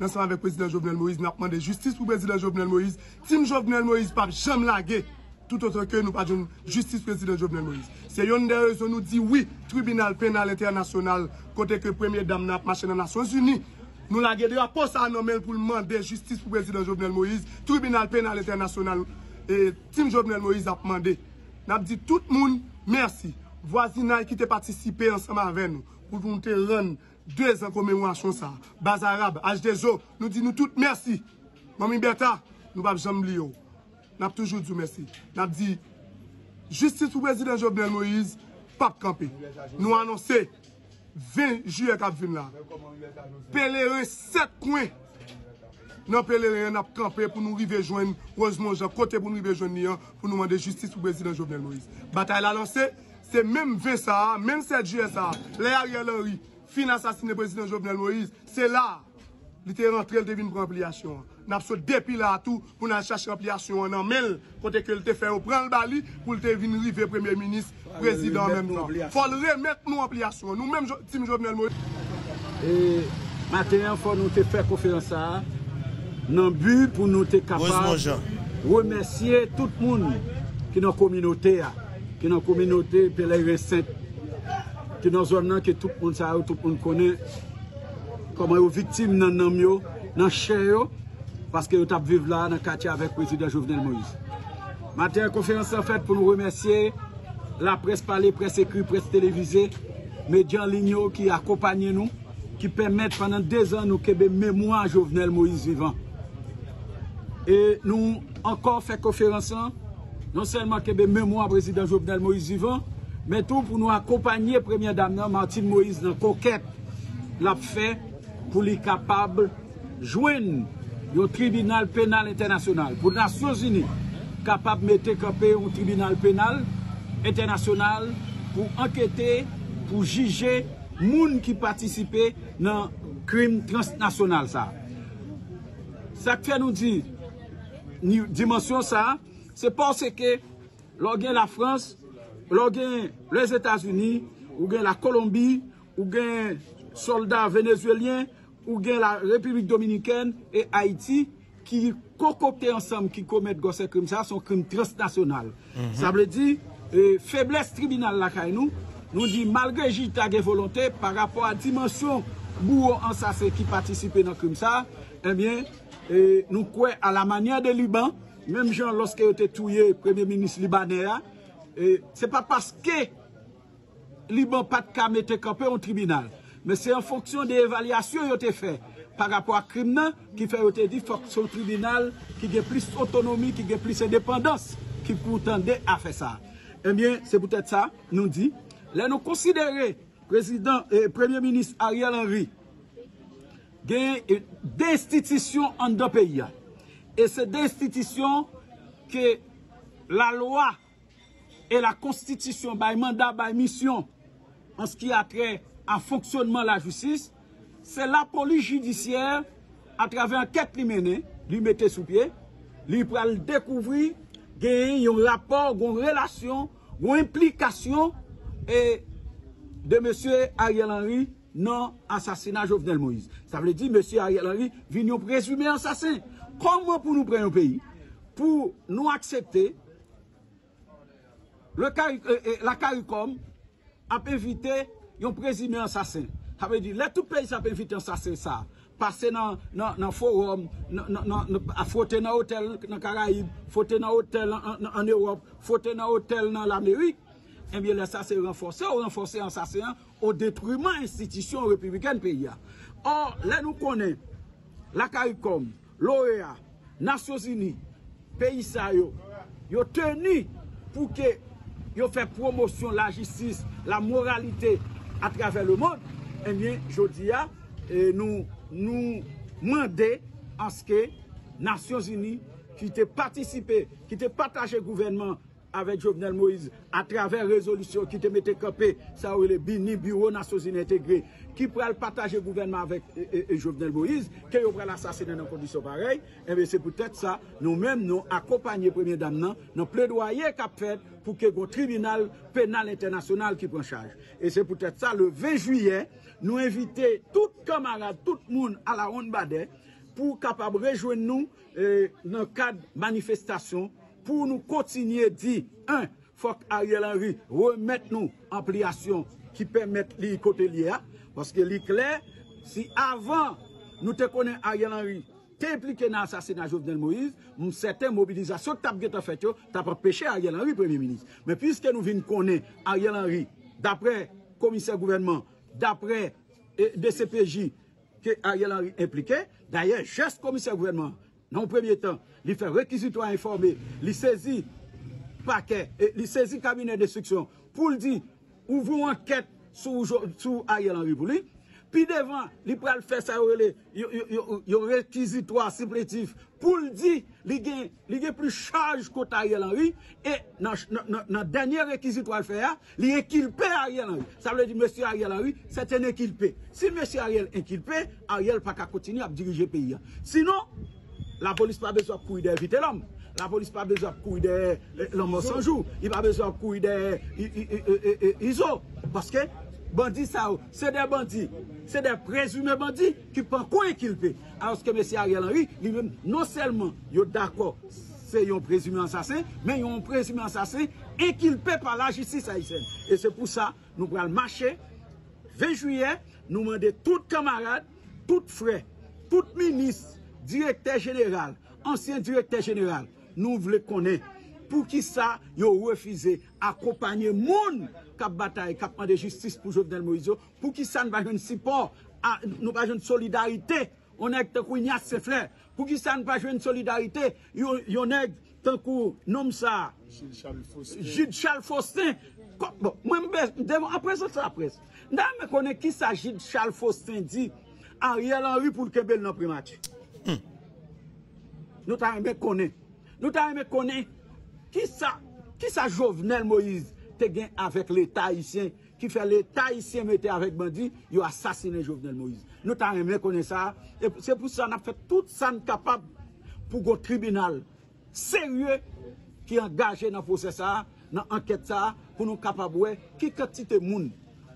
nan sama ve prezident Jovnel Moïse, nan ap mande justice pou prezident Jovnel Moïse, tim Jovnel Moïse pa jom la ge, tout an se ke nou pa di justice prezident Jovnel Moïse. Se yon de rezon nou di, oui, tribunal penal internasyonal, kote ke premier dam nan ap mache nan Nasyon Zuni, Nou la gede yo a posa anomen pou mande, Justice Poubezi dan Jovenel Moïse, Tribunal Penal Eternasyonal, Tim Jovenel Moïse ap mande. Nap di tout moun, mersi, Vwazina y ki te patisipe ansama ven nou, Pouboun te ren, Dwe zan kome moun a chonsa, Baz Arab, HDZO, Nou di nou tout mersi, Mami Mbeta, nou bab jamb li yo. Nap toujou di mersi. Nap di, Justice Poubezi dan Jovenel Moïse, Pap kampi. Nou anonsi. 20 juye kap vin la, peleye se kwen, nan peleye yon ap kampe pou nou rive jwen, rozmon jen, kote pou nou rive jwen ni an, pou nou mande justice pou Brezina Jovenel Moïse. Batay la lan se, se menm 20 sa, menm 7 juye sa, le ari alan ri, fin asasine Brezina Jovenel Moïse, se la, li te rentre l devin pran pliasyon an. Napso depil atou pou nan chache ampliasyon nan men Kote ke lte fe ou pran l bali Pou lte vin rive premier minis Prezident men mwen Falre men mwen ampliasyon Nou men tim jovnen mwen Maten an fa nou te fe kofi ansa Nan bu pou nou te kapat Remesye tout moun Ki nan kominote a Ki nan kominote pelay re sent Ki nan zon nan ki tout moun sa ou Tout moun kone Kama yo vitim nan nam yo Nan chen yo Paske yo tap vive la nan Katia avèk Prezident Jovenel Moïse. Matè yon konferansan fèt pou nou remersye la pres palè, pres ekri, pres televize, medyan ligno ki akopanyen nou, ki pèmèt pèndan 2 an nou kebe mèmoan Jovenel Moïse vivan. E nou ankon fè konferansan, non sèlman kebe mèmoan Prezident Jovenel Moïse vivan, mè tou pou nou akopanyen Prezident non, Jovenel Moïse vèk lop fè pou li kapab jwen nou. yo tribunal penal internasyonal. Pou la Sosini kapap metek apè yon tribunal penal internasyonal pou anketè, pou jijè moun ki patisipe nan krim transnasyonal sa. Sak fè nou di dimensyon sa, se pò seke lò gen la Frans, lò gen les Etats-Unis, lò gen la Kolombie, lò gen soldat venezuelien, Ou gen la Republik Dominikèn E Haiti Ki kokopte ansam ki komet gose krim sa Son krim transnasyonal Sa mhm. ble di euh, Febles tribunal la kay nou Nou di malgre jita ge volonté Par rapport a dimensyon Bou an sase ki patisipe nan krim sa eh euh, Nou kwe a la manyan de Liban Mem jan loske yo te touye Premier Ministre Libanè Se pa paske Liban pat ka mette kapè On tribunal Men se an fonksyon de evalyasyon yo te fe Par rapport a krim nan Ki fe yo te di fonksyon tribunal Ki ge plis otonomi, ki ge plis edependans Ki pou tande a fe sa E eh myen, se boutet sa, nou di Le nou konsidere Premier Ministre Ariel Henry Gen De stitisyon an do peya E se de stitisyon Ke la loa E la konstitisyon Bay mandat, bay misyon An se ki akre a fonksyonman la jousis, se la pou li judisyen, a travè an ket li mènen, li mette sou pye, li pou al dekouvri, gen yon rapor, yon relasyon, yon implikasyon, e de M. Ariel Henry, nan asasinan Jovenel Moïse. Sa vle di M. Ariel Henry, vin yon prezume asasin. Kon wè pou nou pren yon peyi, pou nou aksepte, euh, euh, la karikom, ap evite, yon prezime ansasen. Hame di, lè tou pey sa pe yon fit ansasen sa. Pase nan forum, a frote nan hotel nan Karaib, frote nan hotel an Europe, frote nan hotel nan l'Amerik, enbyè lè sa se renforse, ou renforse ansasen, ou detrouman institisyon republikan pey ya. Or, lè nou konen, la Karikom, l'OEA, Nasyosini, pey sa yo, yo teni pou ke yo fe promosyon la jistis, la moralite, à travers le monde, eh bien, je dis à, eh, nous, nous demander à ce que les Nations Unies, qui te participé, qui te partagé gouvernement avè Jovenel Moïse, a traver rezolusyon ki te mette kapè sa ou li bi ni biro nasozine integre ki pral pataje gouvenman avè Jovenel Moïse, ke yo pral asasine eh nan kondisyon parey, ebe se pou tèt sa nou mèm nou akopanyè premier damnan nou plèdouayè kap fèd pou ke gò tribunal penal internasyonal ki pran chaj. E se pou tèt sa, le 20 juyen, nou evite tout kamara, tout moun ala ronde bade, pou kapab rejouè nou nan euh, kad manifestasyon pou nou kontinye di, un, fok Ariel Henry remet nou ampliasyon ki pèmèt li kote li a, pwoske li kler, si avan nou te konen Ariel Henry, te implike nan sasina Jovenel Moïse, moun se te mobiliza. Sok ta bge ta fet yo, ta pa peche Ariel Henry, Premier Ministre. Me pwiske nou vin konen Ariel Henry, dapre komisyen gouvenman, dapre eh, de CPJ ke Ariel Henry implike, daye jes komisyen gouvenman, nan premye tan li fe rekizito a informe, li sezi e, kabinet de stiksyon, pou l di, ouvrou anket sou Ariel Henry pou li, pi devan, li prel fese a rele, yo rekizito a simpletif, pou l di, li gen pli chaj kota Ariel Henry, e nan denye rekizito a fe a, li ekilpe Ariel Henry. Sa mle di, Monsi Ariel Henry, se ten ekilpe. Si Monsi Ariel ekilpe, Ariel Paka koutini ap dirije piya. Sinon, La polis pa bezo kouy de evite l'om. La polis pa bezo kouy de eh, l'om osanjou. I pa bezo kouy de izo. Paske bandi sa ou, se de bandi, se de prezume bandi, ki pa kou ekilpe. Anoske mesi Ariel Henry, non selman yo dakwa se yon prezume ansase, men yon prezume ansase, ekilpe pa la jisi sa isen. E se pou sa, nou pral mache, vejouye, nou mande tout kamarade, tout fre, tout minis, Direkter jeneral, ansyen direkter jeneral, nou vle konen pou ki sa yo refize akopanyen moun kap bataye, kap pande justice pou jovdel Moïse, pou ki sa nou pa jwen sippor, ah, nou pa jwen solidarite, yon neg tenkou yon yas se fler, pou ki sa nou pa jwen solidarite, yon neg tenkou nom sa... Jid Charles Faustin. Jid Charles Faustin. Mwen mbe devon apres, apres, apres. Nan mbe konen ki sa Jid Charles Faustin di, a riyal anri pou kebel nan primati. Hmm. Nous t'aimons. connaître. Nous avons connu connaître qui ça, qui ça Jovenel Moïse te gain avec l'État haïtien, qui fait l'État haïtien mettre avec Bandi, il a assassiné Jovenel Moïse. Nous avons connaître ça. Et c'est pour ça qu'on a fait tout ça capable pour un tribunal sérieux qui est engagé dans le procès ça, dans l'enquête ça, pour nous capables qui quantité de monde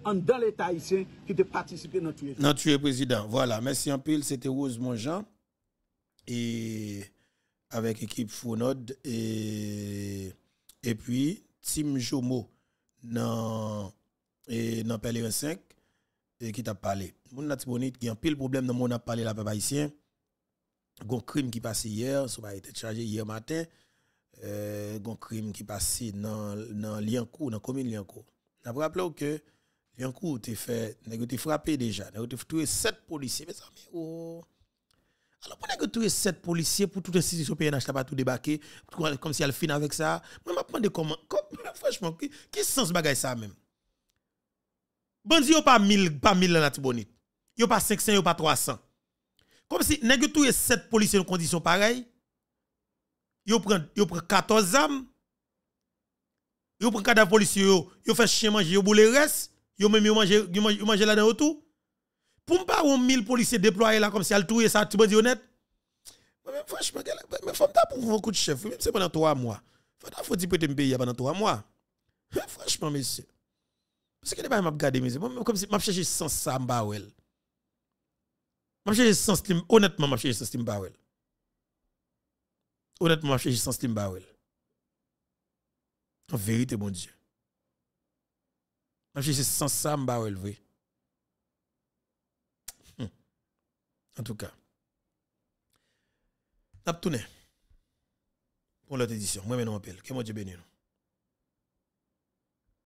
dans l'État haïtien qui te participer dans tuer. Dans tuer président. Voilà. Merci en pile. C'était Rose Monjean et avec l'équipe Founod et, et puis Tim Jomo dans et dans Pèlerin 5 et qui t'a parlé. il y bonite qui a pile problème dans mon a parlé la peuple haïtien. Gon crime qui passé hier, ça a été chargé hier matin. Euh, gon crime qui passé dans dans Liancourt, dans commune Liancourt. N'a rappelé que Liancourt t'es fait, t'es frappé déjà, t'es tué sept policiers mes amis. Oh alors, pour que tous les sept policiers pour toute institution PNH, pas tout débarqué, comme si elle finit avec ça, moi, je me comment, franchement, qui, qui sens bagaille ça même? Bandi, yo pas 1000, pas 1000 dans la Tibonite. Yo pas 500, yo pas 300. Comme si, nest que 7 les sept policiers dans condition pareille, yo prend, yo prend 14 âmes, yo prend 4 policiers, yo, faites fait chien manger, yo boule reste, yo même yo manger, manger là-dedans autour. Pour pas 1000 policiers déployés là comme si elle touille ça, tu me dis honnête. Mais franchement, mais faut faire pour un coup de chef, même c'est pendant 3 mois. Faut pas faut dire peut-être me payer pendant 3 mois. Franchement, monsieur. Parce que les pas m'a regardé monsieur, comme si m'a cherché sens ça wel. M'a cherché sens honnêtement m'a cherché sens m'bawel. Honnêtement, m'a cherché sens m'bawel. En vérité, mon Dieu. M'a cherché sens ça vrai. En tout cas. Pour l'autre édition. Moi, maintenant, je appelle. Que moi, Dieu bénisse